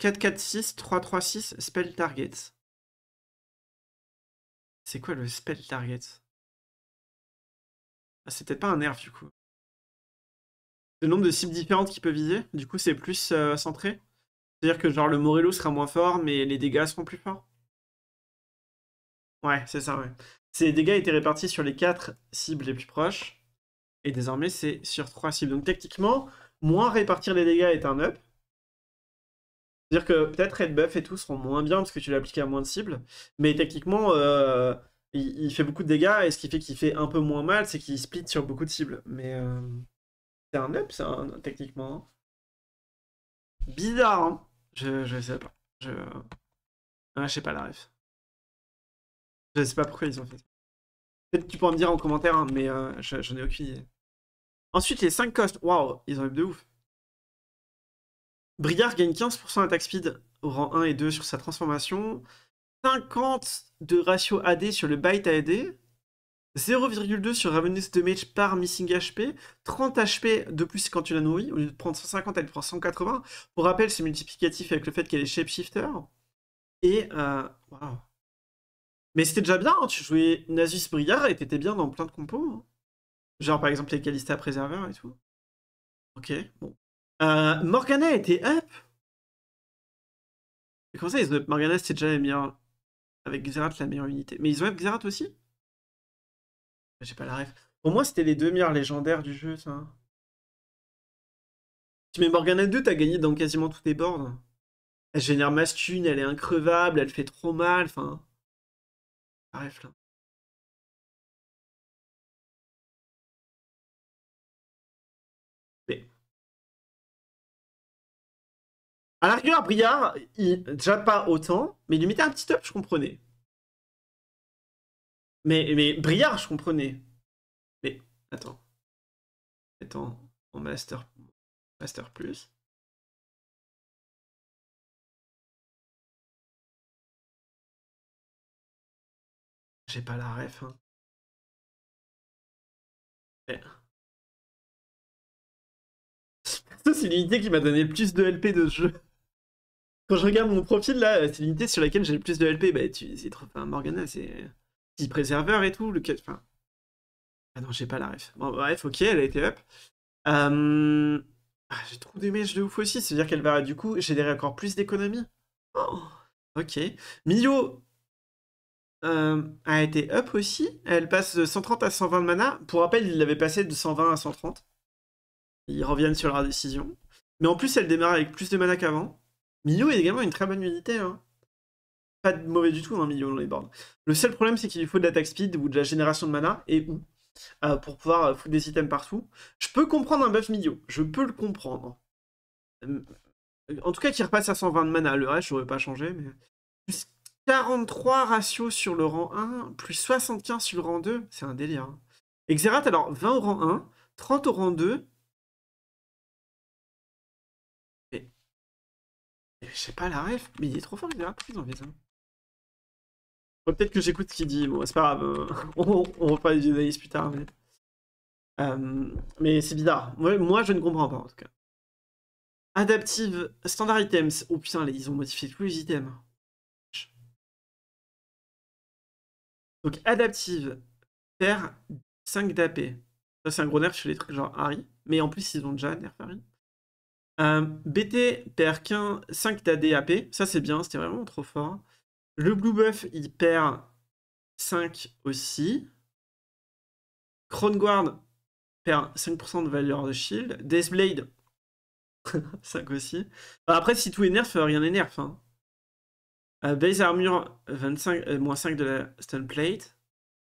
4-4-6, 3-3-6, spell target. C'est quoi le spell target ah, c'est peut-être pas un nerf du coup. Le nombre de cibles différentes qu'il peut viser, du coup c'est plus euh, centré. C'est-à-dire que genre le Morello sera moins fort, mais les dégâts seront plus forts. Ouais, c'est ça, ouais. Ces dégâts étaient répartis sur les 4 cibles les plus proches. Et désormais c'est sur 3 cibles. Donc techniquement, moins répartir les dégâts est un up. C'est-à-dire que peut-être Red Buff et tout seront moins bien parce que tu l'appliques à moins de cibles. Mais techniquement, euh, il, fait beaucoup de dégâts et ce qui fait qu'il fait un peu moins mal, c'est qu'il split sur beaucoup de cibles. Mais euh, c'est un up, ça, hein, techniquement. Hein. Bizarre, hein. je, je sais pas. Je... Ah, je sais pas la ref. Je sais pas pourquoi ils ont fait ça. Peut-être que tu pourras me dire en commentaire, mais euh, j'en ai aucune idée. Ensuite, les 5 cost, Waouh, ils ont eu de ouf. Brigard gagne 15% d'attaque speed au rang 1 et 2 sur sa transformation. 50 de ratio AD sur le byte AD, 0,2 sur Ravenous Damage par Missing HP, 30 HP de plus quand tu la nourris, au lieu de prendre 150, elle prend 180. Pour rappel, c'est multiplicatif avec le fait qu'elle est shapeshifter. Et. Euh, Mais c'était déjà bien, hein, tu jouais Nasus brillard et t'étais bien dans plein de compos. Hein. Genre par exemple les Calista Préserveur et tout. Ok, bon. Euh, Morgana était up. comment ça, ils up Morgana c'était déjà bien avec Xerath la meilleure unité. Mais ils ont Xerath aussi J'ai pas la ref. Pour moi, c'était les deux meilleurs légendaires du jeu, ça. Tu mets Morgana 2, t'as gagné dans quasiment tous tes boards. Elle génère masculine, elle est increvable, elle fait trop mal, enfin. La ref, là. À la rigueur, Briard, déjà pas autant, mais il lui mettait un petit up, je comprenais. Mais, mais Briard, je comprenais. Mais, attends. Attends, en Master, master Plus. J'ai pas la ref. Hein. Eh. [laughs] C'est l'unité qui m'a donné le plus de LP de ce jeu quand je regarde mon profil là, c'est l'unité sur laquelle j'ai le plus de LP. Bah, tu, c'est trop. Enfin, Morgana, c'est. Petit préserveur et tout. Le... Enfin... Ah non, j'ai pas la ref. Bon, bref, ok, elle a été up. Ah, j'ai trop de mèches de ouf aussi. C'est-à-dire qu'elle va, du coup, générer encore plus d'économies. Oh, ok. Mio a été up aussi. Elle passe de 130 à 120 de mana. Pour rappel, il l'avait passé de 120 à 130. Ils reviennent sur leur décision. Mais en plus, elle démarre avec plus de mana qu'avant. Milio est également une très bonne unité. Hein. Pas de mauvais du tout, dans hein, Milio dans les boards. Le seul problème, c'est qu'il lui faut de l'attaque speed ou de la génération de mana, et où euh, pour pouvoir euh, foutre des items partout. Je peux comprendre un buff Mio. je peux le comprendre. En tout cas, qu'il repasse à 120 de mana, le reste, j'aurais pas changé, mais... Plus 43 ratio sur le rang 1, plus 75 sur le rang 2, c'est un délire. Hein. alors 20 au rang 1, 30 au rang 2, Je sais pas la ref, mais il est trop fort, il est rapide en fait. ça. Hein. Peut-être que j'écoute ce qu'il dit, bon c'est pas grave, euh, [laughs] on, on reparle des analyse plus tard. Mais, euh, mais c'est bizarre, moi, moi, je ne comprends pas en tout cas. Adaptive, standard items, oh putain ils ont modifié tous les items. Donc adaptive, faire 5 d'AP. Ça c'est un gros nerf sur les trucs genre Harry, mais en plus ils ont déjà nerf Harry. Euh, BT perd 15, 5 d'ADAP, ça c'est bien, c'était vraiment trop fort. Le Blue Buff, il perd 5 aussi. Guard perd 5% de valeur de shield. Deathblade, 5 [laughs] aussi. Bah, après, si tout est nerf, euh, rien n'est nerf. Hein. Euh, base Armure, 25, moins 5 de la Stone Plate.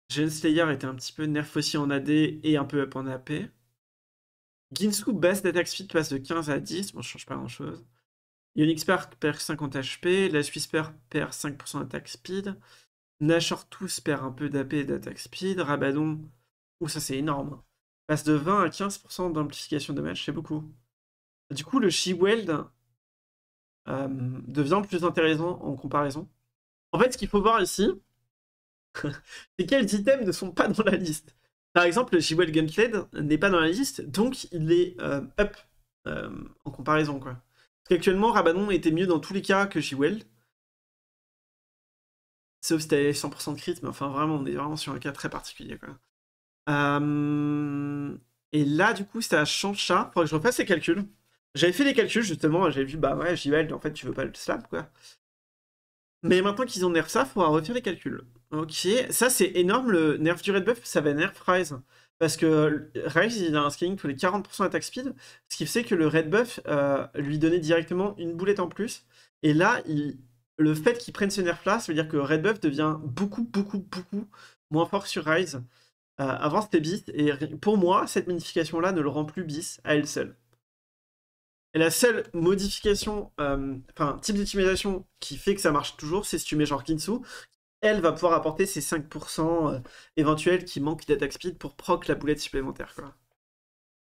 Gen Slayer était un petit peu nerf aussi en AD et un peu up en AP. Ginsu basse d'attaque speed, passe de 15 à 10. Bon, je change pas grand chose. Yonix perd 50 HP. La Suisse perd 5% d'attaque speed. Nashortus perd un peu d'AP et d'attaque speed. Rabadon, ou ça c'est énorme. Hein, passe de 20 à 15% d'amplification de match, c'est beaucoup. Du coup, le She-Weld euh, devient plus intéressant en comparaison. En fait, ce qu'il faut voir ici, [laughs] c'est quels items ne sont pas dans la liste. Par exemple, G-Weld Guntled n'est pas dans la liste, donc il est euh, up euh, en comparaison. Quoi. Parce qu'actuellement, Rabanon était mieux dans tous les cas que Jewel. Sauf si t'avais 100% de crit, mais enfin vraiment, on est vraiment sur un cas très particulier. Quoi. Euh, et là, du coup, ça change ça. Faudrait que je refasse les calculs. J'avais fait les calculs justement, j'avais vu, bah ouais, G-Weld, en fait, tu veux pas le slap, quoi. Mais maintenant qu'ils ont nerf ça, il faudra refaire les calculs. Ok, ça c'est énorme, le nerf du red buff, ça va nerf Rise. Parce que Rise, il a un scaling tous les 40% d'attaque speed, ce qui fait que le red buff euh, lui donnait directement une boulette en plus. Et là, le fait qu'ils prenne ce nerf-là, ça veut dire que red buff devient beaucoup, beaucoup, beaucoup moins fort sur Rise. Euh, avant c'était bis, et pour moi, cette modification-là ne le rend plus bis à elle seule. Et la seule modification, euh, enfin, type d'optimisation qui fait que ça marche toujours, c'est si tu mets genre kinsu elle va pouvoir apporter ces 5% euh, éventuels qui manquent d'attaque speed pour proc la boulette supplémentaire.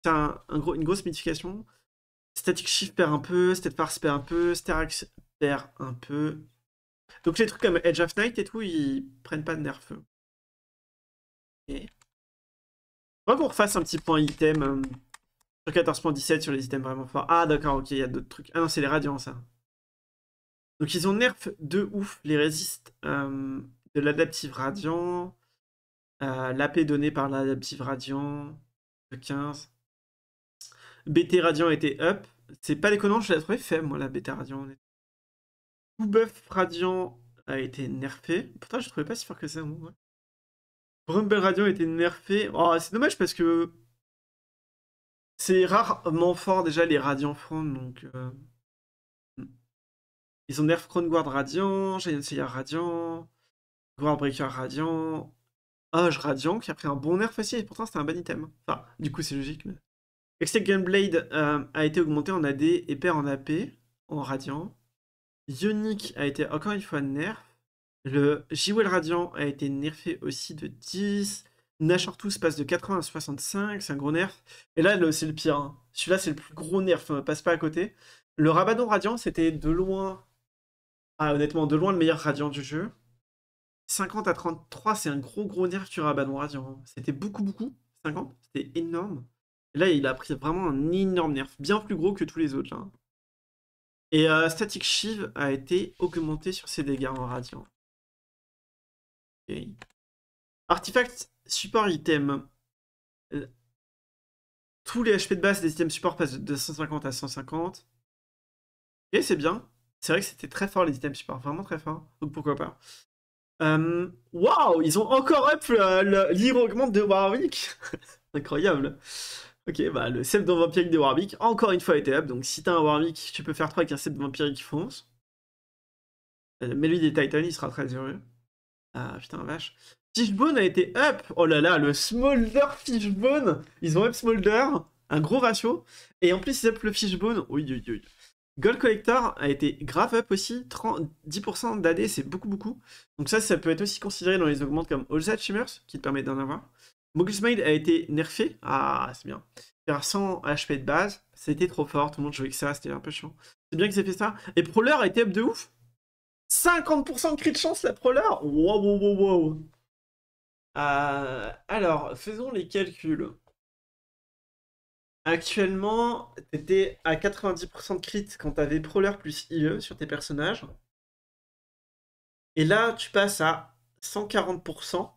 C'est un, gros, une grosse modification. Static Shift perd un peu, State perd un peu, Sterax perd un peu. Donc les trucs comme Edge of Night et tout, ils prennent pas de nerf. Je crois qu'on refasse un petit point item. Euh, 14.17 sur les items vraiment forts. Ah d'accord, ok, il y a d'autres trucs. Ah non, c'est les radiants ça. Donc ils ont nerf de ouf les résistes euh, de l'adaptive radiant. Euh, L'AP donnée par l'adaptive radiant de 15. BT radiant était up. C'est pas déconnant, je l'ai trouvé faible moi la BT radiant. Tout buff radiant a été nerfé. Pourtant je trouvais pas si fort que ça. Rumble radiant a été nerfé. Oh, c'est dommage parce que c'est rarement fort déjà les Radiant Front, donc. Euh, ils ont Nerf Guard Radiant, Giant Slayer Radiant, Breaker Radiant, Age Radiant qui a pris un bon nerf aussi, et pourtant c'est un bon item. Enfin, du coup c'est logique. Mais... Gunblade euh, a été augmenté en AD et perd en AP, en Radiant. Ionic a été encore une fois nerf. Le Jewel Radiant a été nerfé aussi de 10. Nashor se passe de 80 à 65, c'est un gros nerf. Et là, c'est le pire. Hein. Celui-là, c'est le plus gros nerf, euh, passe pas à côté. Le Rabadon Radiant, c'était de loin. Ah, honnêtement, de loin le meilleur Radiant du jeu. 50 à 33, c'est un gros gros nerf du Rabadon Radiant. Hein. C'était beaucoup, beaucoup. 50, c'était énorme. Et là, il a pris vraiment un énorme nerf, bien plus gros que tous les autres. Là. Hein. Et euh, Static Shiv a été augmenté sur ses dégâts en Radiant. Ok. Artifact support item. Euh, tous les HP de base des items support passent de 150 à 150. Et c'est bien. C'est vrai que c'était très fort les items support, vraiment très fort. Donc pourquoi pas. Euh, waouh, wow, ils ont encore up l'hero augmente de Warwick. [laughs] Incroyable. Ok, bah le de vampirique de Warwick, encore une fois, il up. Donc si t'as un Warwick, tu peux faire 3 avec un de vampirique qui fonce. Euh, mais lui des Titans, il sera très heureux. Ah putain, vache. Fishbone a été up. Oh là là, le Smolder Fishbone. Ils ont up Smolder, un gros ratio. Et en plus, ils up le Fishbone. Oui, oui, oui. Gold Collector a été grave up aussi. 10% d'AD, c'est beaucoup, beaucoup. Donc ça, ça peut être aussi considéré dans les augmentes comme All That Shimmers, qui te permet d'en avoir. Mogul Smile a été nerfé. Ah, c'est bien. Faire 100 HP de base, c'était trop fort. Tout le monde jouait que ça, c'était un peu chiant. C'est bien qu'ils aient fait ça. Et Proler a été up de ouf. 50% de crit de chance, la Prowler. Wow, wow, wow, wow. Euh, alors, faisons les calculs. Actuellement, tu étais à 90% de crit quand tu avais plus IE sur tes personnages. Et là, tu passes à 140%.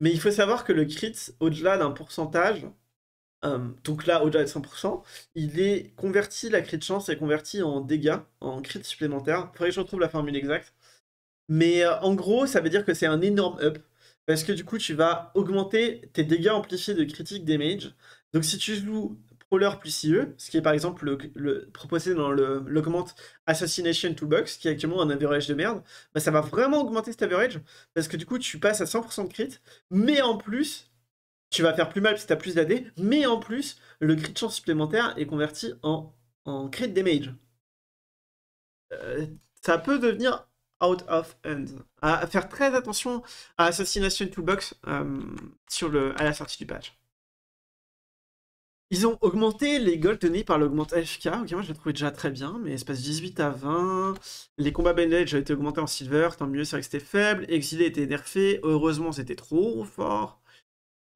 Mais il faut savoir que le crit, au-delà d'un pourcentage, euh, donc là, au-delà de 100%, il est converti, la crit chance est converti en dégâts, en crit supplémentaire. Il faudrait que je retrouve la formule exacte. Mais euh, en gros, ça veut dire que c'est un énorme up parce que du coup, tu vas augmenter tes dégâts amplifiés de critique mage. Donc si tu joues Prowler plus IE, ce qui est par exemple le, proposé dans le l'augment Assassination Toolbox, qui est actuellement un average de merde, bah, ça va vraiment augmenter cet average, parce que du coup tu passes à 100% de crit, mais en plus, tu vas faire plus mal si tu as plus d'AD, mais en plus, le crit chance supplémentaire est converti en, en crit damage. Euh, ça peut devenir out of and À faire très attention à Assassination Toolbox euh, sur le, à la sortie du patch. Ils ont augmenté les gold donnés par l'augmente FK. Ok, moi je l'ai trouvé déjà très bien, mais espace 18 à 20. Les combats bandage ont été augmentés en silver, tant mieux, c'est vrai que c'était faible. Exilé était nerfé, heureusement c'était trop fort.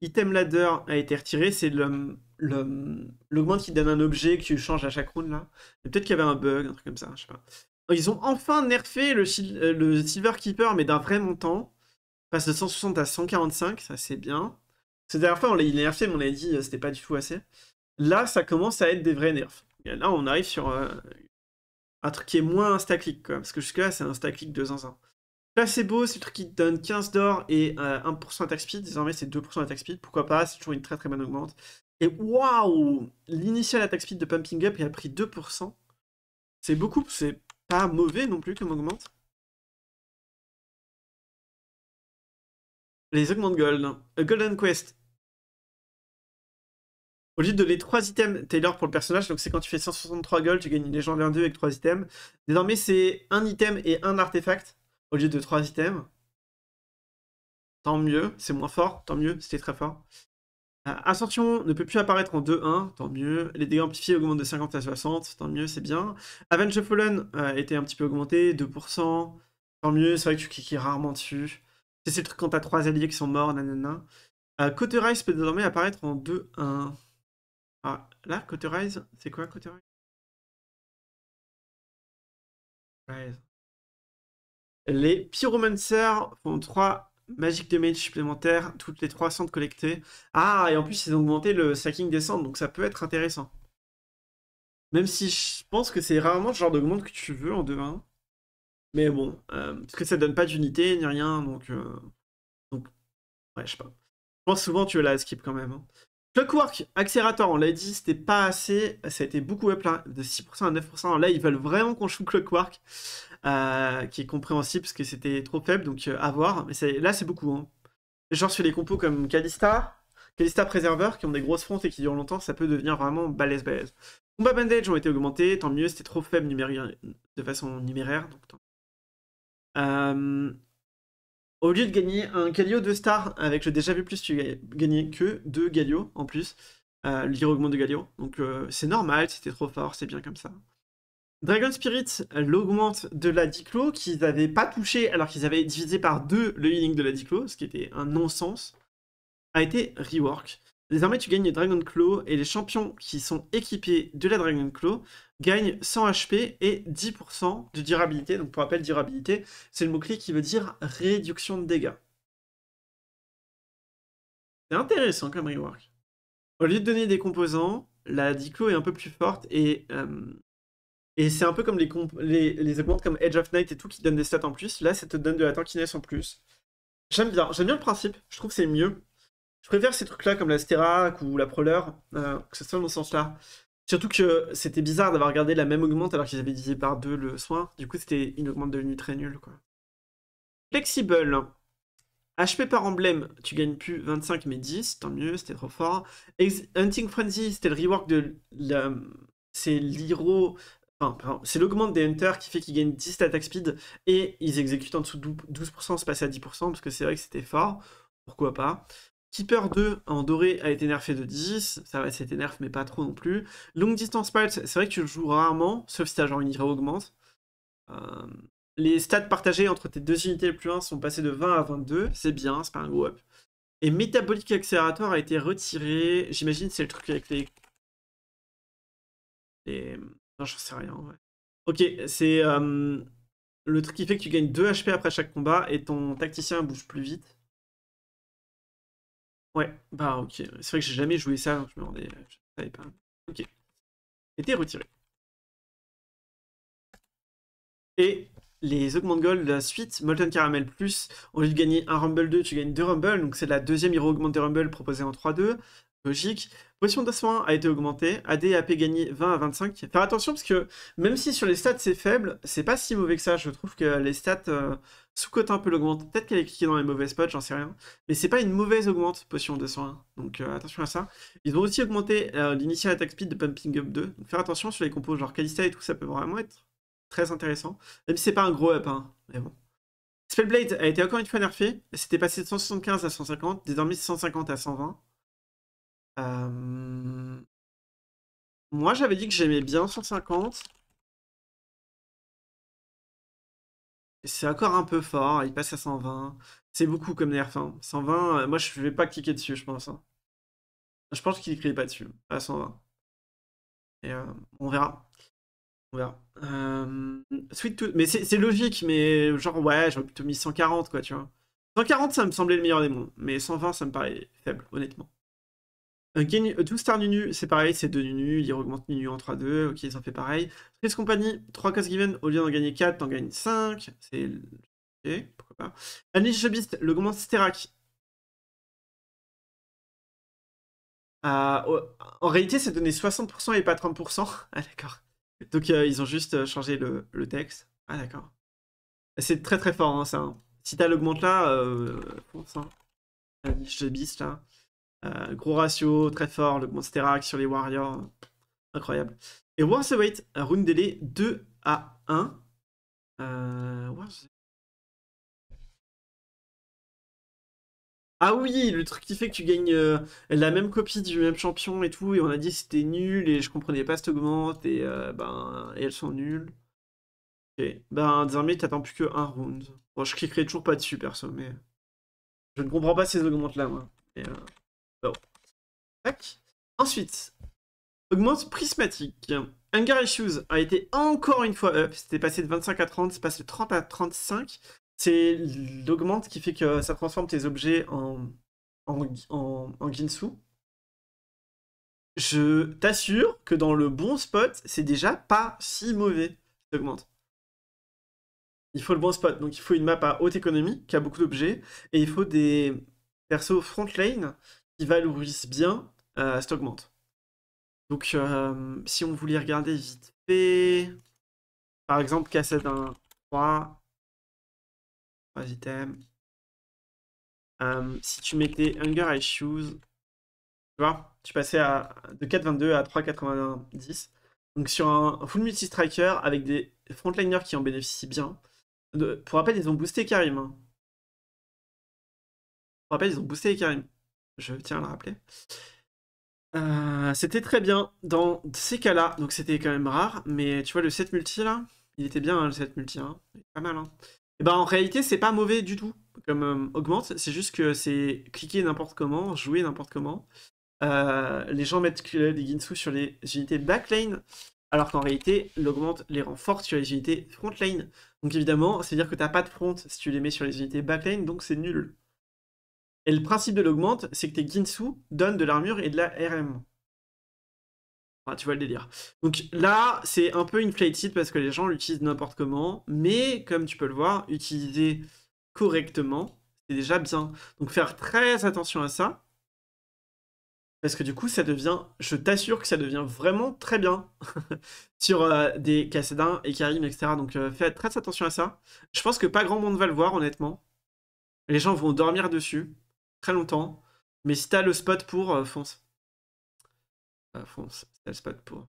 Item ladder a été retiré, c'est le, l'augmente qui donne un objet qui change à chaque round là. Peut-être qu'il y avait un bug, un truc comme ça, je sais pas. Ils ont enfin nerfé le, euh, le Silver Keeper, mais d'un vrai montant. passe de 160 à 145, ça c'est bien. Cette dernière fois, on l'a nerfé, mais on l'a dit, euh, c'était pas du tout assez. Là, ça commence à être des vrais nerfs. là, on arrive sur euh, un truc qui est moins un stack quoi. Parce que jusque-là, c'est un stack de zinzin. Là, c'est beau, c'est le truc qui donne 15 d'or et 1% attack speed. Désormais, c'est 2% attack speed. Pourquoi pas C'est toujours une très très bonne augmente. Et waouh L'initial attack speed de Pumping Up, il a pris 2%. C'est beaucoup, c'est pas mauvais non plus comme augmente. Les augmentes gold. A golden quest. Au lieu de les trois items Taylor pour le personnage, donc c'est quand tu fais 163 gold, tu gagnes une légende 2 avec trois items. Désormais, c'est un item et un artefact au lieu de trois items. Tant mieux, c'est moins fort, tant mieux, c'était très fort. Ascension ne peut plus apparaître en 2-1, tant mieux. Les dégâts amplifiés augmentent de 50 à 60, tant mieux, c'est bien. Avenge of Fallen a euh, été un petit peu augmenté, 2%, tant mieux, c'est vrai que tu cliques rarement dessus. C'est le truc quand t'as 3 alliés qui sont morts, nanana. Euh, peut désormais apparaître en 2-1. Ah, là, Cauterize, c'est quoi Cauterize Les Pyromancers font 3 Magic de mage supplémentaire, toutes les 3 centres collectées. Ah, et en plus, ils ont augmenté le sacking des centres, donc ça peut être intéressant. Même si je pense que c'est rarement le genre d'augment que tu veux en 2-1. Mais bon, euh, parce que ça donne pas d'unité ni rien, donc, euh, donc. ouais, je sais pas. Je pense souvent tu veux la skip quand même. Hein. Clockwork, Accelerator, on l'a dit, c'était pas assez. Ça a été beaucoup up là, de 6% à 9%. Là, ils veulent vraiment qu'on joue Clockwork. Euh, qui est compréhensible parce que c'était trop faible, donc euh, à voir. Mais là, c'est beaucoup. Hein. Genre sur les compos comme Kalista, Kalista Preserver, qui ont des grosses frontes et qui durent longtemps, ça peut devenir vraiment balèze balèze. Combat Bandage ont été augmentés, tant mieux, c'était trop faible de façon numéraire. Donc euh, Au lieu de gagner un Galio 2 stars, avec le déjà vu plus, tu gagnais que 2 Galio en plus, euh, augmente de Galio. Donc c'est normal, c'était trop fort, c'est bien comme ça. Dragon Spirit l'augmente de la Diclo qu'ils n'avaient pas touché alors qu'ils avaient divisé par deux le healing de la Diclo, ce qui était un non-sens, a été rework. Désormais, tu gagnes Dragon Claw et les champions qui sont équipés de la Dragon Claw gagnent 100 HP et 10% de durabilité. Donc, pour rappel, durabilité, c'est le mot-clé qui veut dire réduction de dégâts. C'est intéressant comme rework. Au lieu de donner des composants, la Diclo est un peu plus forte et euh, et c'est un peu comme les, les, augmentes comme Edge of Night et tout qui donnent des stats en plus. Là, ça te donne de la tankiness en plus. J'aime bien, j'aime bien le principe. Je trouve que c'est mieux. Je préfère ces trucs-là comme la Sterak ou la Prowler, euh, que ce soit dans ce sens-là. Surtout que c'était bizarre d'avoir regardé la même augmente alors qu'ils avaient divisé par deux le soin. Du coup, c'était une augmente devenue très nulle. Quoi. Flexible. HP par emblème, tu gagnes plus 25 mais 10, tant mieux, c'était trop fort. Hunting Frenzy, c'était le rework de C'est l'hero Enfin, c'est l'augmente des hunters qui fait qu'ils gagnent 10 attack speed et ils exécutent en dessous de 12%, se passer à 10% parce que c'est vrai que c'était fort. Pourquoi pas Keeper 2 en doré a été nerfé de 10, ça va, c'était nerf mais pas trop non plus. Long distance Pulse, c'est vrai que tu le joues rarement, sauf si ta genre une augmente. Euh, les stats partagés entre tes deux unités le plus 1 sont passés de 20 à 22, c'est bien, c'est pas un go up. Et Metabolic Accelerator a été retiré, j'imagine c'est le truc avec les... J'en sais rien. vrai. Ok, c'est euh, le truc qui fait que tu gagnes 2 HP après chaque combat et ton tacticien bouge plus vite. Ouais, bah ok. C'est vrai que j'ai jamais joué ça, donc je me demandais, Je savais pas. Ok. Et t'es retiré. Et les augmentes gold de la suite, Molten Caramel Plus, au lieu de gagner un Rumble 2, tu gagnes 2 Rumble, donc c'est la deuxième hero augmentée Rumble proposée en 3-2 logique. Potion de soin a été augmentée, AD et AP gagné 20 à 25. Faire attention parce que même si sur les stats c'est faible, c'est pas si mauvais que ça. Je trouve que les stats euh, sous-cotent un peu l'augmente. Peut-être qu'elle est cliquée dans les mauvais spots, j'en sais rien. Mais c'est pas une mauvaise augmente, potion de soin. Donc euh, attention à ça. Ils ont aussi augmenté euh, l'initial attack speed de Pumping Up 2. Donc faire attention sur les compos genre Calista et tout, ça peut vraiment être très intéressant. Même si c'est pas un gros up, hein. Mais bon. Spellblade a été encore une fois nerfé. C'était passé de 175 à 150, désormais 150 à 120. Moi, j'avais dit que j'aimais bien 150. C'est encore un peu fort, il passe à 120. C'est beaucoup comme nerf. 120, hein. moi je vais pas cliquer dessus, je pense. Hein. Je pense qu'il clique pas dessus, à 120. Et euh, on verra. On verra. sweet Mais c'est logique, mais genre, ouais, j'aurais plutôt mis 140, quoi, tu vois. 140, ça me semblait le meilleur des mondes, mais 120, ça me paraît faible, honnêtement. Un gain, nu Nunu, c'est pareil, c'est 2 Nunu, il augmente Nunu en 3-2, ok, ça en fait pareil. Strix Company, 3 Cost given, au lieu d'en gagner 4, t'en gagnes 5, c'est... Ok, pourquoi pas. Unleash le Beast, l'augmente Sterak. Ah, en réalité, c'est donné 60% et pas 30%. [laughs] Ah d'accord. Donc euh, ils ont juste euh, changé le, texte. Ah d'accord. C'est très très fort hein, ça. Hein. Si t'as l'augmente là, euh, pense, Un Beast là. Euh, gros ratio, très fort, le Monster sur les Warriors. Incroyable. Et un round délai 2 à 1. ah oui, le truc qui fait que tu gagnes euh, la même copie du même champion et tout, et on a dit c'était nul, et je comprenais pas cette augmente, et, euh, ben, elles sont nulles. Ok, ben désormais t'attends plus que un round. Bon, je cliquerai toujours pas dessus perso, mais je ne comprends pas ces augmentes là, moi. Ensuite, augmente prismatique. Hunger Issues a été encore une fois up. C'était passé de 25 à 30, c'est passé de 30 à 35. C'est l'augmente qui fait que ça transforme tes objets en, en, Ginsu. Je t'assure que dans le bon spot, c'est déjà pas si mauvais, Il faut le bon spot. Donc il faut une map à haute économie qui a beaucoup d'objets. Et il faut des persos front lane Valourissent bien, ça euh, augmente. Donc, euh, si on voulait regarder vite fait, par exemple, cassette 1, 3, 3 items. si tu mettais Hunger Issues, Shoes, tu vois, tu passais à, de 4,22 à 3,90. Donc, sur un full multi-striker avec des frontliners qui en bénéficient bien. pour rappel, ils ont boosté Karim. Hein. Pour rappel, ils ont boosté Karim je tiens à le rappeler. Euh, c'était très bien dans ces cas-là, donc c'était quand même rare, mais tu vois le 7 multi là, il était bien hein, le 7 multi, hein. pas mal. Et hein. eh ben en réalité c'est pas mauvais du tout comme euh, augmente, c'est juste que c'est cliquer n'importe comment, jouer n'importe comment. Euh, les gens mettent les Ginsu sur les unités backlane, alors qu'en réalité l'augmente les rend sur les unités frontline. Donc évidemment, c'est dire que t'as pas de front si tu les mets sur les unités backlane, donc c'est nul. Et le principe de l'augmente, c'est que tes Ginsu donnent de l'armure et de la RM. Ah, tu vois le délire. Donc là, c'est un peu inflated parce que les gens l'utilisent n'importe comment. Mais comme tu peux le voir, utiliser correctement, c'est déjà bien. Donc faire très attention à ça. Parce que du coup, ça devient, je t'assure que ça devient vraiment très bien [laughs] sur euh, des Cassadins et Karim, etc. Donc euh, faites très attention à ça. Je pense que pas grand monde va le voir, honnêtement. Les gens vont dormir dessus très longtemps. Mais si t'as le spot pour, euh, fonce. Euh, fonce, si t'as le spot pour.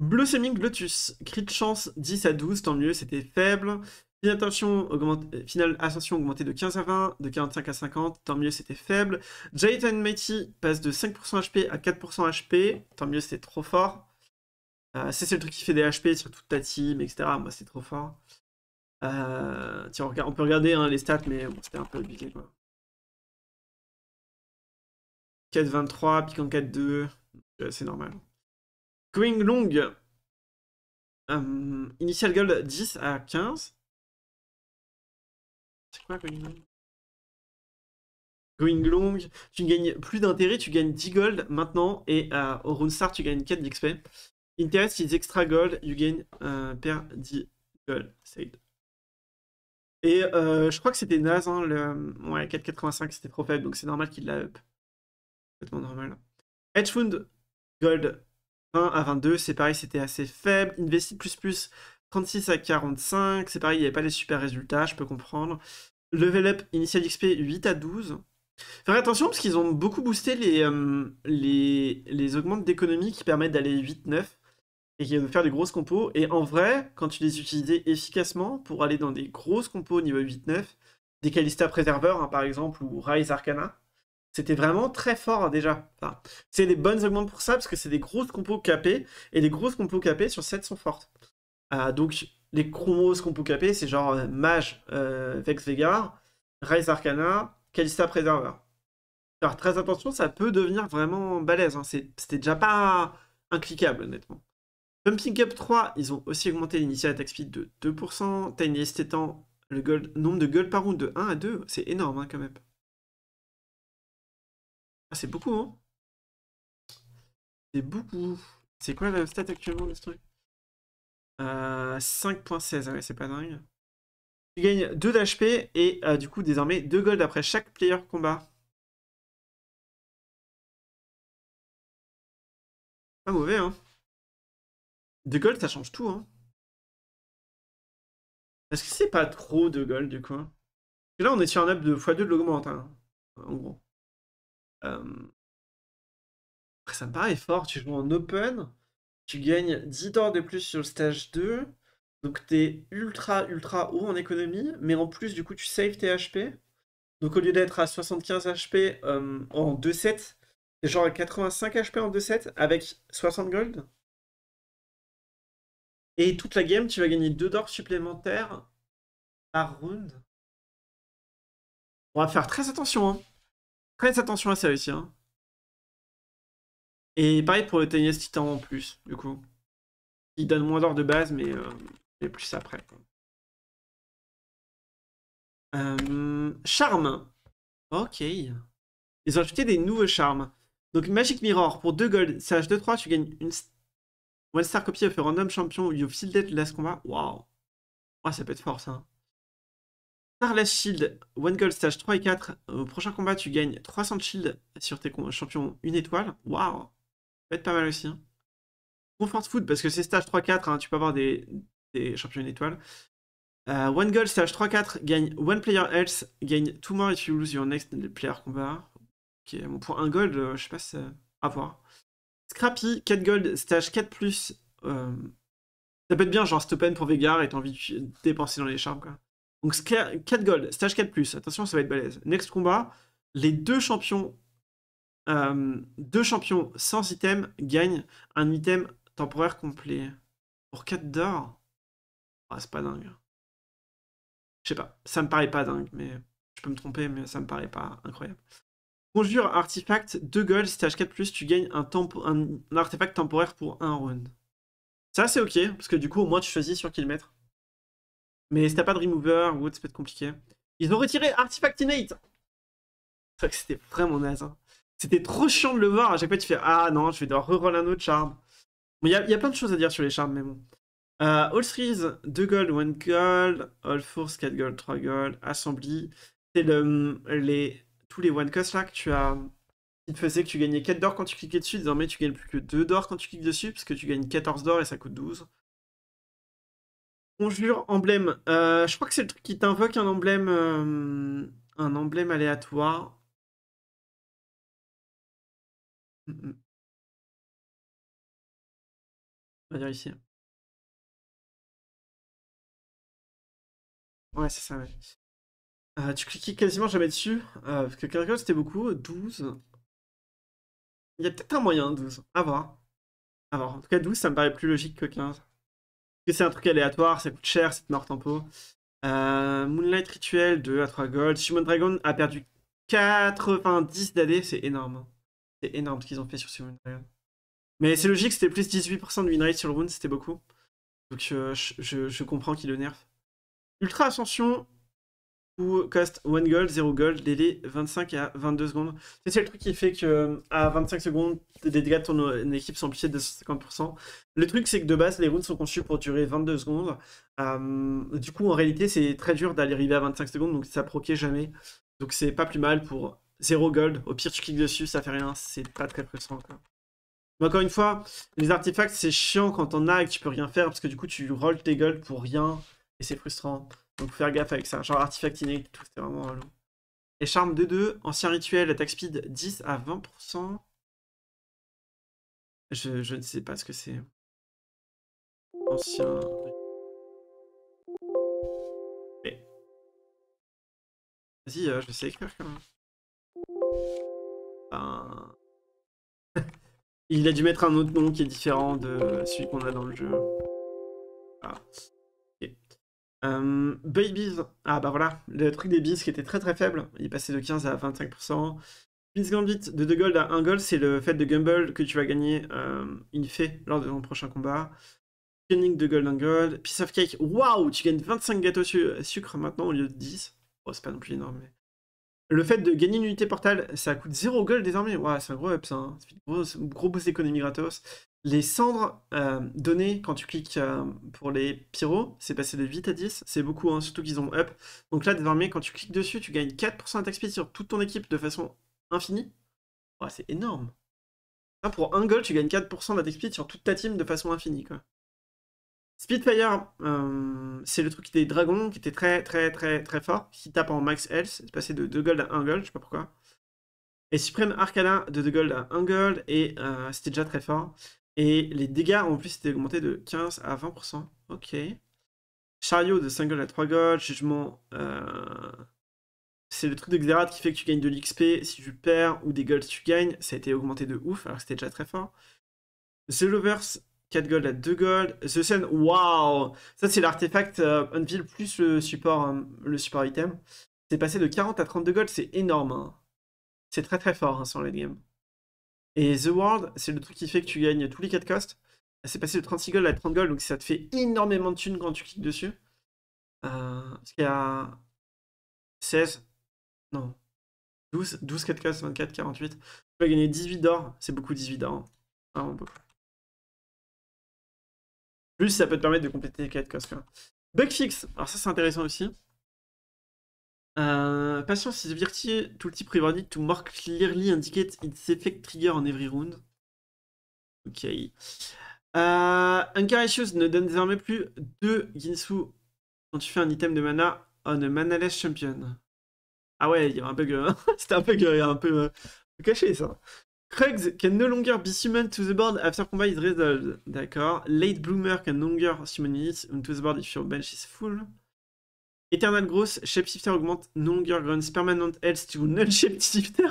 Blossoming Lotus, crit de chance 10 à 12, tant mieux, c'était faible. Finale ascension, augmentée, euh, ascension augmentée de 15 à 20, de 45 à 50, tant mieux, c'était faible. Jaitan Mighty passe de 5% HP à 4% HP, tant mieux, c'était trop fort. c'est le truc qui fait des HP sur toute ta team, etc. Moi, c'est trop fort. tiens, on, peut regarder hein, les stats, mais c'était un peu obligé, quoi. 4 23, pique 4 2, c'est normal. Going long, euh, initial gold 10 à 15. C'est quoi going long Going long, tu gagnes plus d'intérêt, tu gagnes 10 gold maintenant et euh, au start tu gagnes 4 d'XP. Interest is extra gold, you gain euh, per 10 gold Et je crois que c'était naze, hein, le... ouais, 4,85 c'était trop faible donc c'est normal qu'il l'a up complètement normal. Hedge Fund Gold 20 à 22, c'est pareil, c'était assez faible. Investi plus plus 36 à 45, c'est pareil, il n'y avait pas les super résultats, je peux comprendre. Level up initial XP 8 à 12. Faire attention parce qu'ils ont beaucoup boosté les, euh, les, augmentes d'économie qui permettent d'aller 8-9 et qui vont faire des grosses compos. Et en vrai, quand tu les utilises efficacement pour aller dans des grosses compos au niveau 8-9, des Calista préserveur hein, par exemple ou Rise Arcana, c'était vraiment très fort hein, déjà. c'est des bonnes augmentes pour ça parce que c'est des grosses compos capées et les grosses compos capées sur 7 sont fortes. Ah, donc les grosses compos capées, c'est genre euh, Mage, euh, Vex Vegar, Rise Arcana, Kalista Preserver. Alors très attention, ça peut devenir vraiment balèze. Hein. C'était déjà pas incliquable honnêtement. Pumping Up 3, ils ont aussi augmenté l'initial attack speed de 2%. Tiny étant le nombre de gold par round de 1 à 2, c'est énorme hein, quand même. Ah, c'est beaucoup, hein C'est beaucoup. C'est quoi la stat actuellement le ce truc 5.16, euh, ah ouais, c'est pas dingue. Tu gagnes 2 d'HP et euh, du coup, désormais 2 gold après chaque player combat. Pas mauvais, hein 2 gold, ça change tout, hein Est-ce que c'est pas trop de gold, du coup là, on est sur un up de x2 de l'augmente, hein, en gros. Après, ça me paraît fort. Tu joues en open, tu gagnes 10 d'or de plus sur le stage 2. Donc t'es ultra ultra haut en économie, mais en plus du coup tu saves tes HP. Donc au lieu d'être à 75 HP en 2 sets, t'es genre à 85 HP en 2 sets avec 60 gold. Et toute la game, tu vas gagner 2 d'or supplémentaires par round. On va faire très attention hein. Prenez attention à ça aussi. Hein. Et pareil pour le Tenias Titan en plus, du coup. Il donne moins d'or de base, mais, euh, plus après. Euh, charme. Ok. Ils ont ajouté des nouveaux charmes. Donc Magic Mirror, pour 2 gold, CH2-3, tu gagnes une One star copy of a random champion you fielded last combat. Waouh. Wow, ah, ça peut être fort ça. Hein. Starless Shield, One Gold stage 3 et 4. Au prochain combat, tu gagnes 300 shield sur tes champions 1 étoile. Waouh! Ça peut être pas mal aussi. Hein. Comfort Food, parce que c'est stage 3-4, hein, tu peux avoir des, champions 1 étoile. Euh, one Gold stage 3-4, gagne One Player health, gagne 2 more if you lose your next player combat. Ok, mon point un gold, euh, je sais pas si ça... à voir. Scrappy, 4 gold, stage 4+. Euh, ça peut être bien, genre stop pour Vegar et t'as envie de dépenser dans les charmes, quoi. Donc 4 gold, stage 4+, attention ça va être balèze. Next combat, les deux champions, euh, deux champions sans item gagnent un item temporaire complet. Pour 4 d'or oh, C'est pas dingue. Je sais pas, ça me paraît pas dingue, mais je peux me tromper, mais ça me paraît pas incroyable. Conjure artefact, 2 gold, stage 4+, tu gagnes un, artefact temporaire pour un round. Ça c'est ok, parce que du coup au moins tu choisis sur qui le mettre. Mais si t'as pas de remover ou autre, peut être compliqué. Ils ont retiré Artifact Innate C'est vrai que c'était vraiment naze. Hein. C'était trop chiant de le voir. À chaque fois, tu fais Ah non, je vais devoir reroll un autre charme. Il y, a, plein de choses à dire sur les charmes, mais bon. Euh, all Threes, 2 gold, 1 gold. All Force, 4 gold, 3 gold. Assembly. C'est le, les, tous les one cost là que tu as. Il te faisait que tu gagnais 4 d'or quand tu cliquais dessus. Désormais, tu gagnes plus que 2 d'or quand tu cliques dessus, parce que tu gagnes 14 d'or et ça coûte 12. Conjure, emblème. Euh, je crois que c'est le truc qui t'invoque un emblème. Euh, un emblème aléatoire. Mm, mm. On va dire ici. Ouais, c'est ça, euh, tu cliquais quasiment jamais dessus. parce que chose c'était beaucoup. 12. Il y a peut-être un moyen, 12. À voir. À voir. En tout cas, 12, ça me paraît plus logique que 15 c'est un truc aléatoire, ça coûte cher, c'est mort tempo. Euh, Moonlight Rituel 2 à 3 gold. Shimon Dragon a perdu 90 d'AD, c'est énorme. Hein. C'est énorme ce qu'ils ont fait sur Simon Dragon. Mais c'est logique, c'était plus 18% de winrate sur le round, c'était beaucoup. Donc euh, je, je comprends qu'il le nerf. Ultra Ascension, ou cost 1 gold, 0 gold, délai 25 à 22 secondes. C'est le truc qui fait que euh, à 25 secondes, des dégâts de ton équipe sont plus de 50%. Le truc, c'est que de base, les routes sont conçues pour durer 22 secondes. Euh, du coup, en réalité, c'est très dur d'aller arriver à 25 secondes, donc ça proquait jamais. Donc c'est pas plus mal pour 0 gold. Au pire, tu cliques dessus, ça fait rien. C'est pas très frustrant. Mais encore une fois, les artefacts, c'est chiant quand on a et que tu peux rien faire, parce que du coup, tu rolls tes golds pour rien, et c'est frustrant. Donc faire gaffe avec ça. Genre artefact et tout, c'était vraiment long. Et charme 2-2, ancien rituel, attaque speed 10 à 20%. Je, ne sais pas ce que c'est. Ancien. Vas-y, euh, je sais écrire quand même. Ben. [laughs] Il a dû mettre un autre nom qui est différent de euh, celui qu'on a dans le jeu. Ah. ok. Euh, Babies, ah bah voilà, le truc des Bees qui était très très faible, il passait de 15 à 25%. Pins Gambit, de 2 gold à 1 gold, c'est le fait de gumble que tu vas gagner une euh, fée lors de ton prochain combat. Scanning de gold 1 gold. Piece of cake, waouh, tu gagnes 25 gâteaux sucre maintenant au lieu de 10. Oh, c'est pas non plus énorme, mais. Le fait de gagner une unité portale, ça coûte 0 gold désormais. Waouh, c'est un gros up ça. C'est hein. gros, gros boost économie gratos les cendres euh, données quand tu cliques euh, pour les pyros, c'est passé de 8 à 10, c'est beaucoup, hein, surtout qu'ils ont up. Donc là, désormais, quand tu cliques dessus, tu gagnes 4% d'attaque speed sur toute ton équipe de façon infinie. Oh, c'est énorme. pour un gold, tu gagnes 4% d'attaque speed sur toute ta team de façon infinie. Quoi. Speedfire, euh, c'est le truc des dragons qui était très très très très fort, qui tape en max health, c'est passé de 2 gold à 1 gold, je sais pas pourquoi. Et Supreme Arcana de 2 gold à 1 gold, et c'était déjà très fort. Et les dégâts en plus c'était augmenté de 15 à 20%. Ok. Chariot de 5 gold à 3 gold. Jugement. Euh, c'est le truc de Xerath qui fait que tu gagnes de l'XP si tu perds ou des golds si tu gagnes. Ça a été augmenté de ouf alors c'était déjà très fort. The Lovers 4 gold à 2 gold. The Sun, wow Ça, c'est l'artefact euh, Unveil plus le support, euh, le support item. C'est passé de 40 à 32 gold, c'est énorme. Hein. C'est très très fort hein, sur le game. Et The World, c'est le truc qui fait que tu gagnes tous les 4 costs. C'est passé de 36 gold à 30 gold, donc ça te fait énormément de thunes quand tu cliques dessus. Euh, parce qu'il y a 16, non, 12, 12, 4 costs, 24, 48. Tu vas gagner 18 d'or, c'est beaucoup 18 d'or. Hein. Plus ça peut te permettre de compléter les 4 costs. Bug fix, alors ça c'est intéressant aussi. Euh, patience is virtue, tout type rewarded to more clearly indicate its effect trigger on every round. Ok. Euh, ne donne désormais plus 2 Ginsu quand tu fais un item de mana on a manaless champion. Ah ouais, il y a un bug. Hein. [laughs] C'était un bug un peu, euh, caché ça. Krugs can no longer be summoned to the board after combat is resolved. D'accord. Late Bloomer can no longer summon it to the board if your bench is full. Eternal Gross, Shapeshifter augmente longer Grants, permanent health to null Shapeshifter.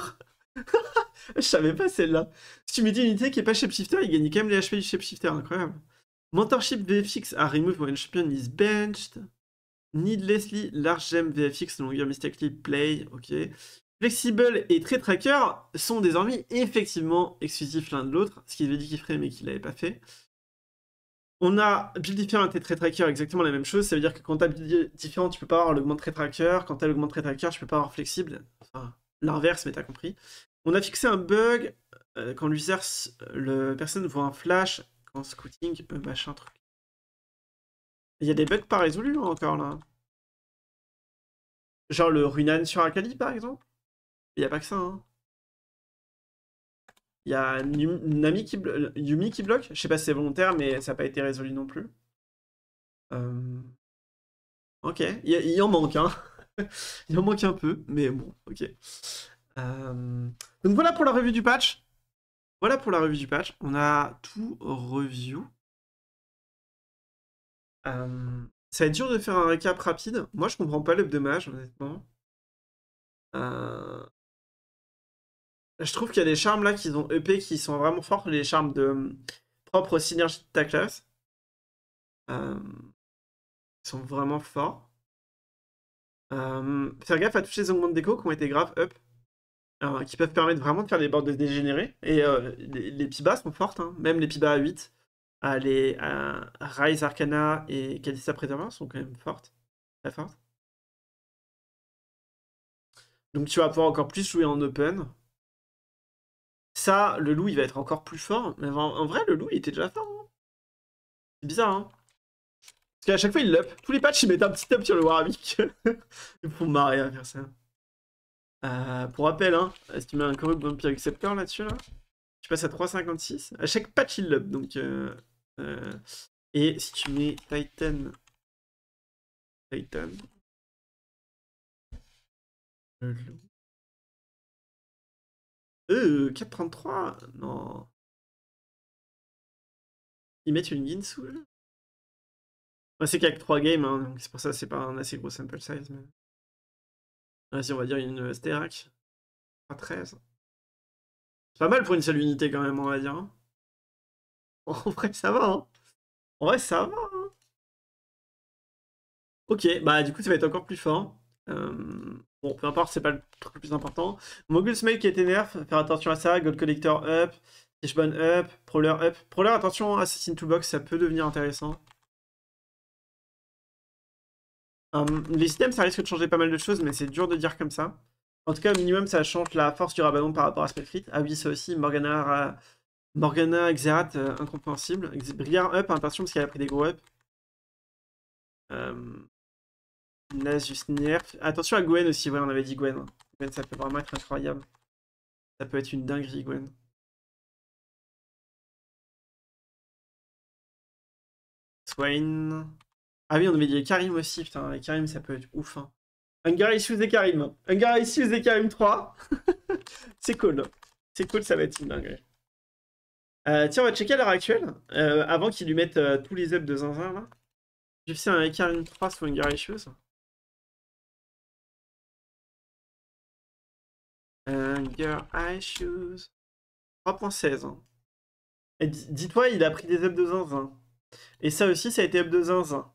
[laughs] Je savais pas celle-là. Si tu me dis une unité qui est pas Shapeshifter, il gagne quand même les HP du Shapeshifter, incroyable. Mentorship VFX à ah, remove when champion is benched. Needlessly large gem VFX longer mystically play, ok. Flexible et Trait Tracker sont désormais effectivement exclusifs l'un de l'autre, ce qui veut dire qu'il ferait mais qu'il l'avait pas fait. On a build différent et trait tracker exactement la même chose. Ça veut dire que quand t'as build différent, tu peux pas avoir l'augment trait tracker. Quand t'as l'augment de trait tracker, tu peux pas avoir flexible. Enfin, l'inverse, mais t'as compris. On a fixé un bug euh, quand l'user, le personne voit un flash, quand scouting, euh, machin, truc. Il y a des bugs pas résolus encore là. Genre le Runan sur Akali par exemple. Il n'y a pas que ça. Hein. Il y a Nami qui Yumi qui bloque. Je sais pas si c'est volontaire, mais ça n'a pas été résolu non plus. Euh, ok, il, en manque, un. Hein. [laughs] il en manque un peu, mais bon, ok. Euh, donc voilà pour la revue du patch. Voilà pour la revue du patch. On a tout review. Euh, ça va être dur de faire un récap rapide. Moi, je comprends pas le dommage, honnêtement je trouve qu'il y a des charmes là qui ont EP qui sont vraiment forts, les charmes de, euh, propre synergie de ta classe. Euh, ils sont vraiment forts. Euh, faire gaffe à tous les augmentes déco qui ont été grave up, qui peuvent permettre vraiment de faire des bords de dégénérer Et les, pibas sont fortes, hein. même les pibas à 8, les Rise Arcana et Calista sont quand même fortes, très fortes. Donc tu vas pouvoir encore plus jouer en open. Ça, le loup, il va être encore plus fort. Mais en vrai, le loup, il était déjà fort. Hein. c'est bizarre, hein Parce qu'à chaque fois, il l'up. Tous les patchs, ils mettent un petit up sur le Warwick. [laughs] Ils font marrer à faire ça. Euh, pour rappel, hein, est-ce qu'il met un corrupt Vampire accepteur là-dessus, là, Tu passes à 3,56. À chaque patch, il l'up, donc... Euh, euh, et si tu mets Titan... Titan... Le loup... Euh, 4.33 Non. Ils mettent une Ginsoul ouais, C'est que 3 games, hein, donc c'est pour ça que c'est pas un assez gros sample size. Mais... Vas-y, on va dire une euh, Sterak. 13. C'est pas mal pour une seule unité quand même, on va dire. Hein. [laughs] En vrai, ça va. Hein. En vrai, ça va. Hein. Ok, bah du coup, ça va être encore plus fort. Bon, peu importe, c'est pas le truc le plus important. Mogul Smile qui est été nerf, faire attention à ça. Gold Collector up, Fishbone up, Prowler up. Prowler, attention, Assassin Toolbox, ça peut devenir intéressant. Hum, les systèmes, ça risque de changer pas mal de choses, mais c'est dur de dire comme ça. En tout cas, au minimum, ça change la force du Rabadon par rapport à spectrite Ah oui, ça aussi, Morgana, Morgana Xerath, euh, incompréhensible. Brillard up, hein, attention, parce qu'elle a pris des gros up. Hum. Nasus Nerf. Attention à Gwen aussi, ouais, on avait dit Gwen. Gwen, ça peut vraiment être incroyable. Ça peut être une dinguerie, Gwen. Swain. Ah oui, on avait dit Karim aussi, putain, les Karim, ça peut être ouf. Hein. Issues et Karim. Hunger Issues et Karim 3. [laughs] C'est cool. C'est cool, ça va être une dinguerie. Euh, tiens, on va checker à l'heure actuelle, euh, avant qu'ils lui mettent euh, tous les ups de zinzin là. J'ai fait un Karim 3 sur Hunger Issues. Euh, your 3.16. dites toi il a pris des up de zinzin. Et ça aussi, ça a été up de zinzin.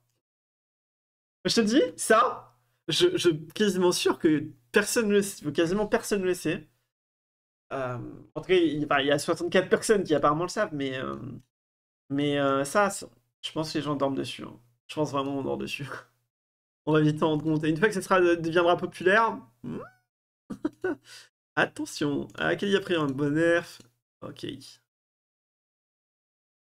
Je te dis, ça, je, suis quasiment sûr que personne ne sait, quasiment personne ne le sait. Euh, en tout cas, il, y a 64 personnes qui apparemment le savent, mais, euh, mais euh, ça, je pense que les gens dorment dessus. Hein. Je pense vraiment qu'on dort dessus. [laughs] on va vite en rendre compte. Et une fois que ça deviendra populaire, hmm. [laughs] Attention, Akali a pris un bon nerf. Ok.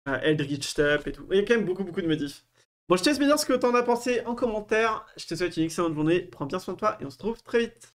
Ah, Eldritch et tout. Il y a quand même beaucoup, beaucoup de modifs. Bon, je te laisse me dire ce que t'en as pensé en commentaire. Je te souhaite une excellente journée. Prends bien soin de toi et on se trouve très vite.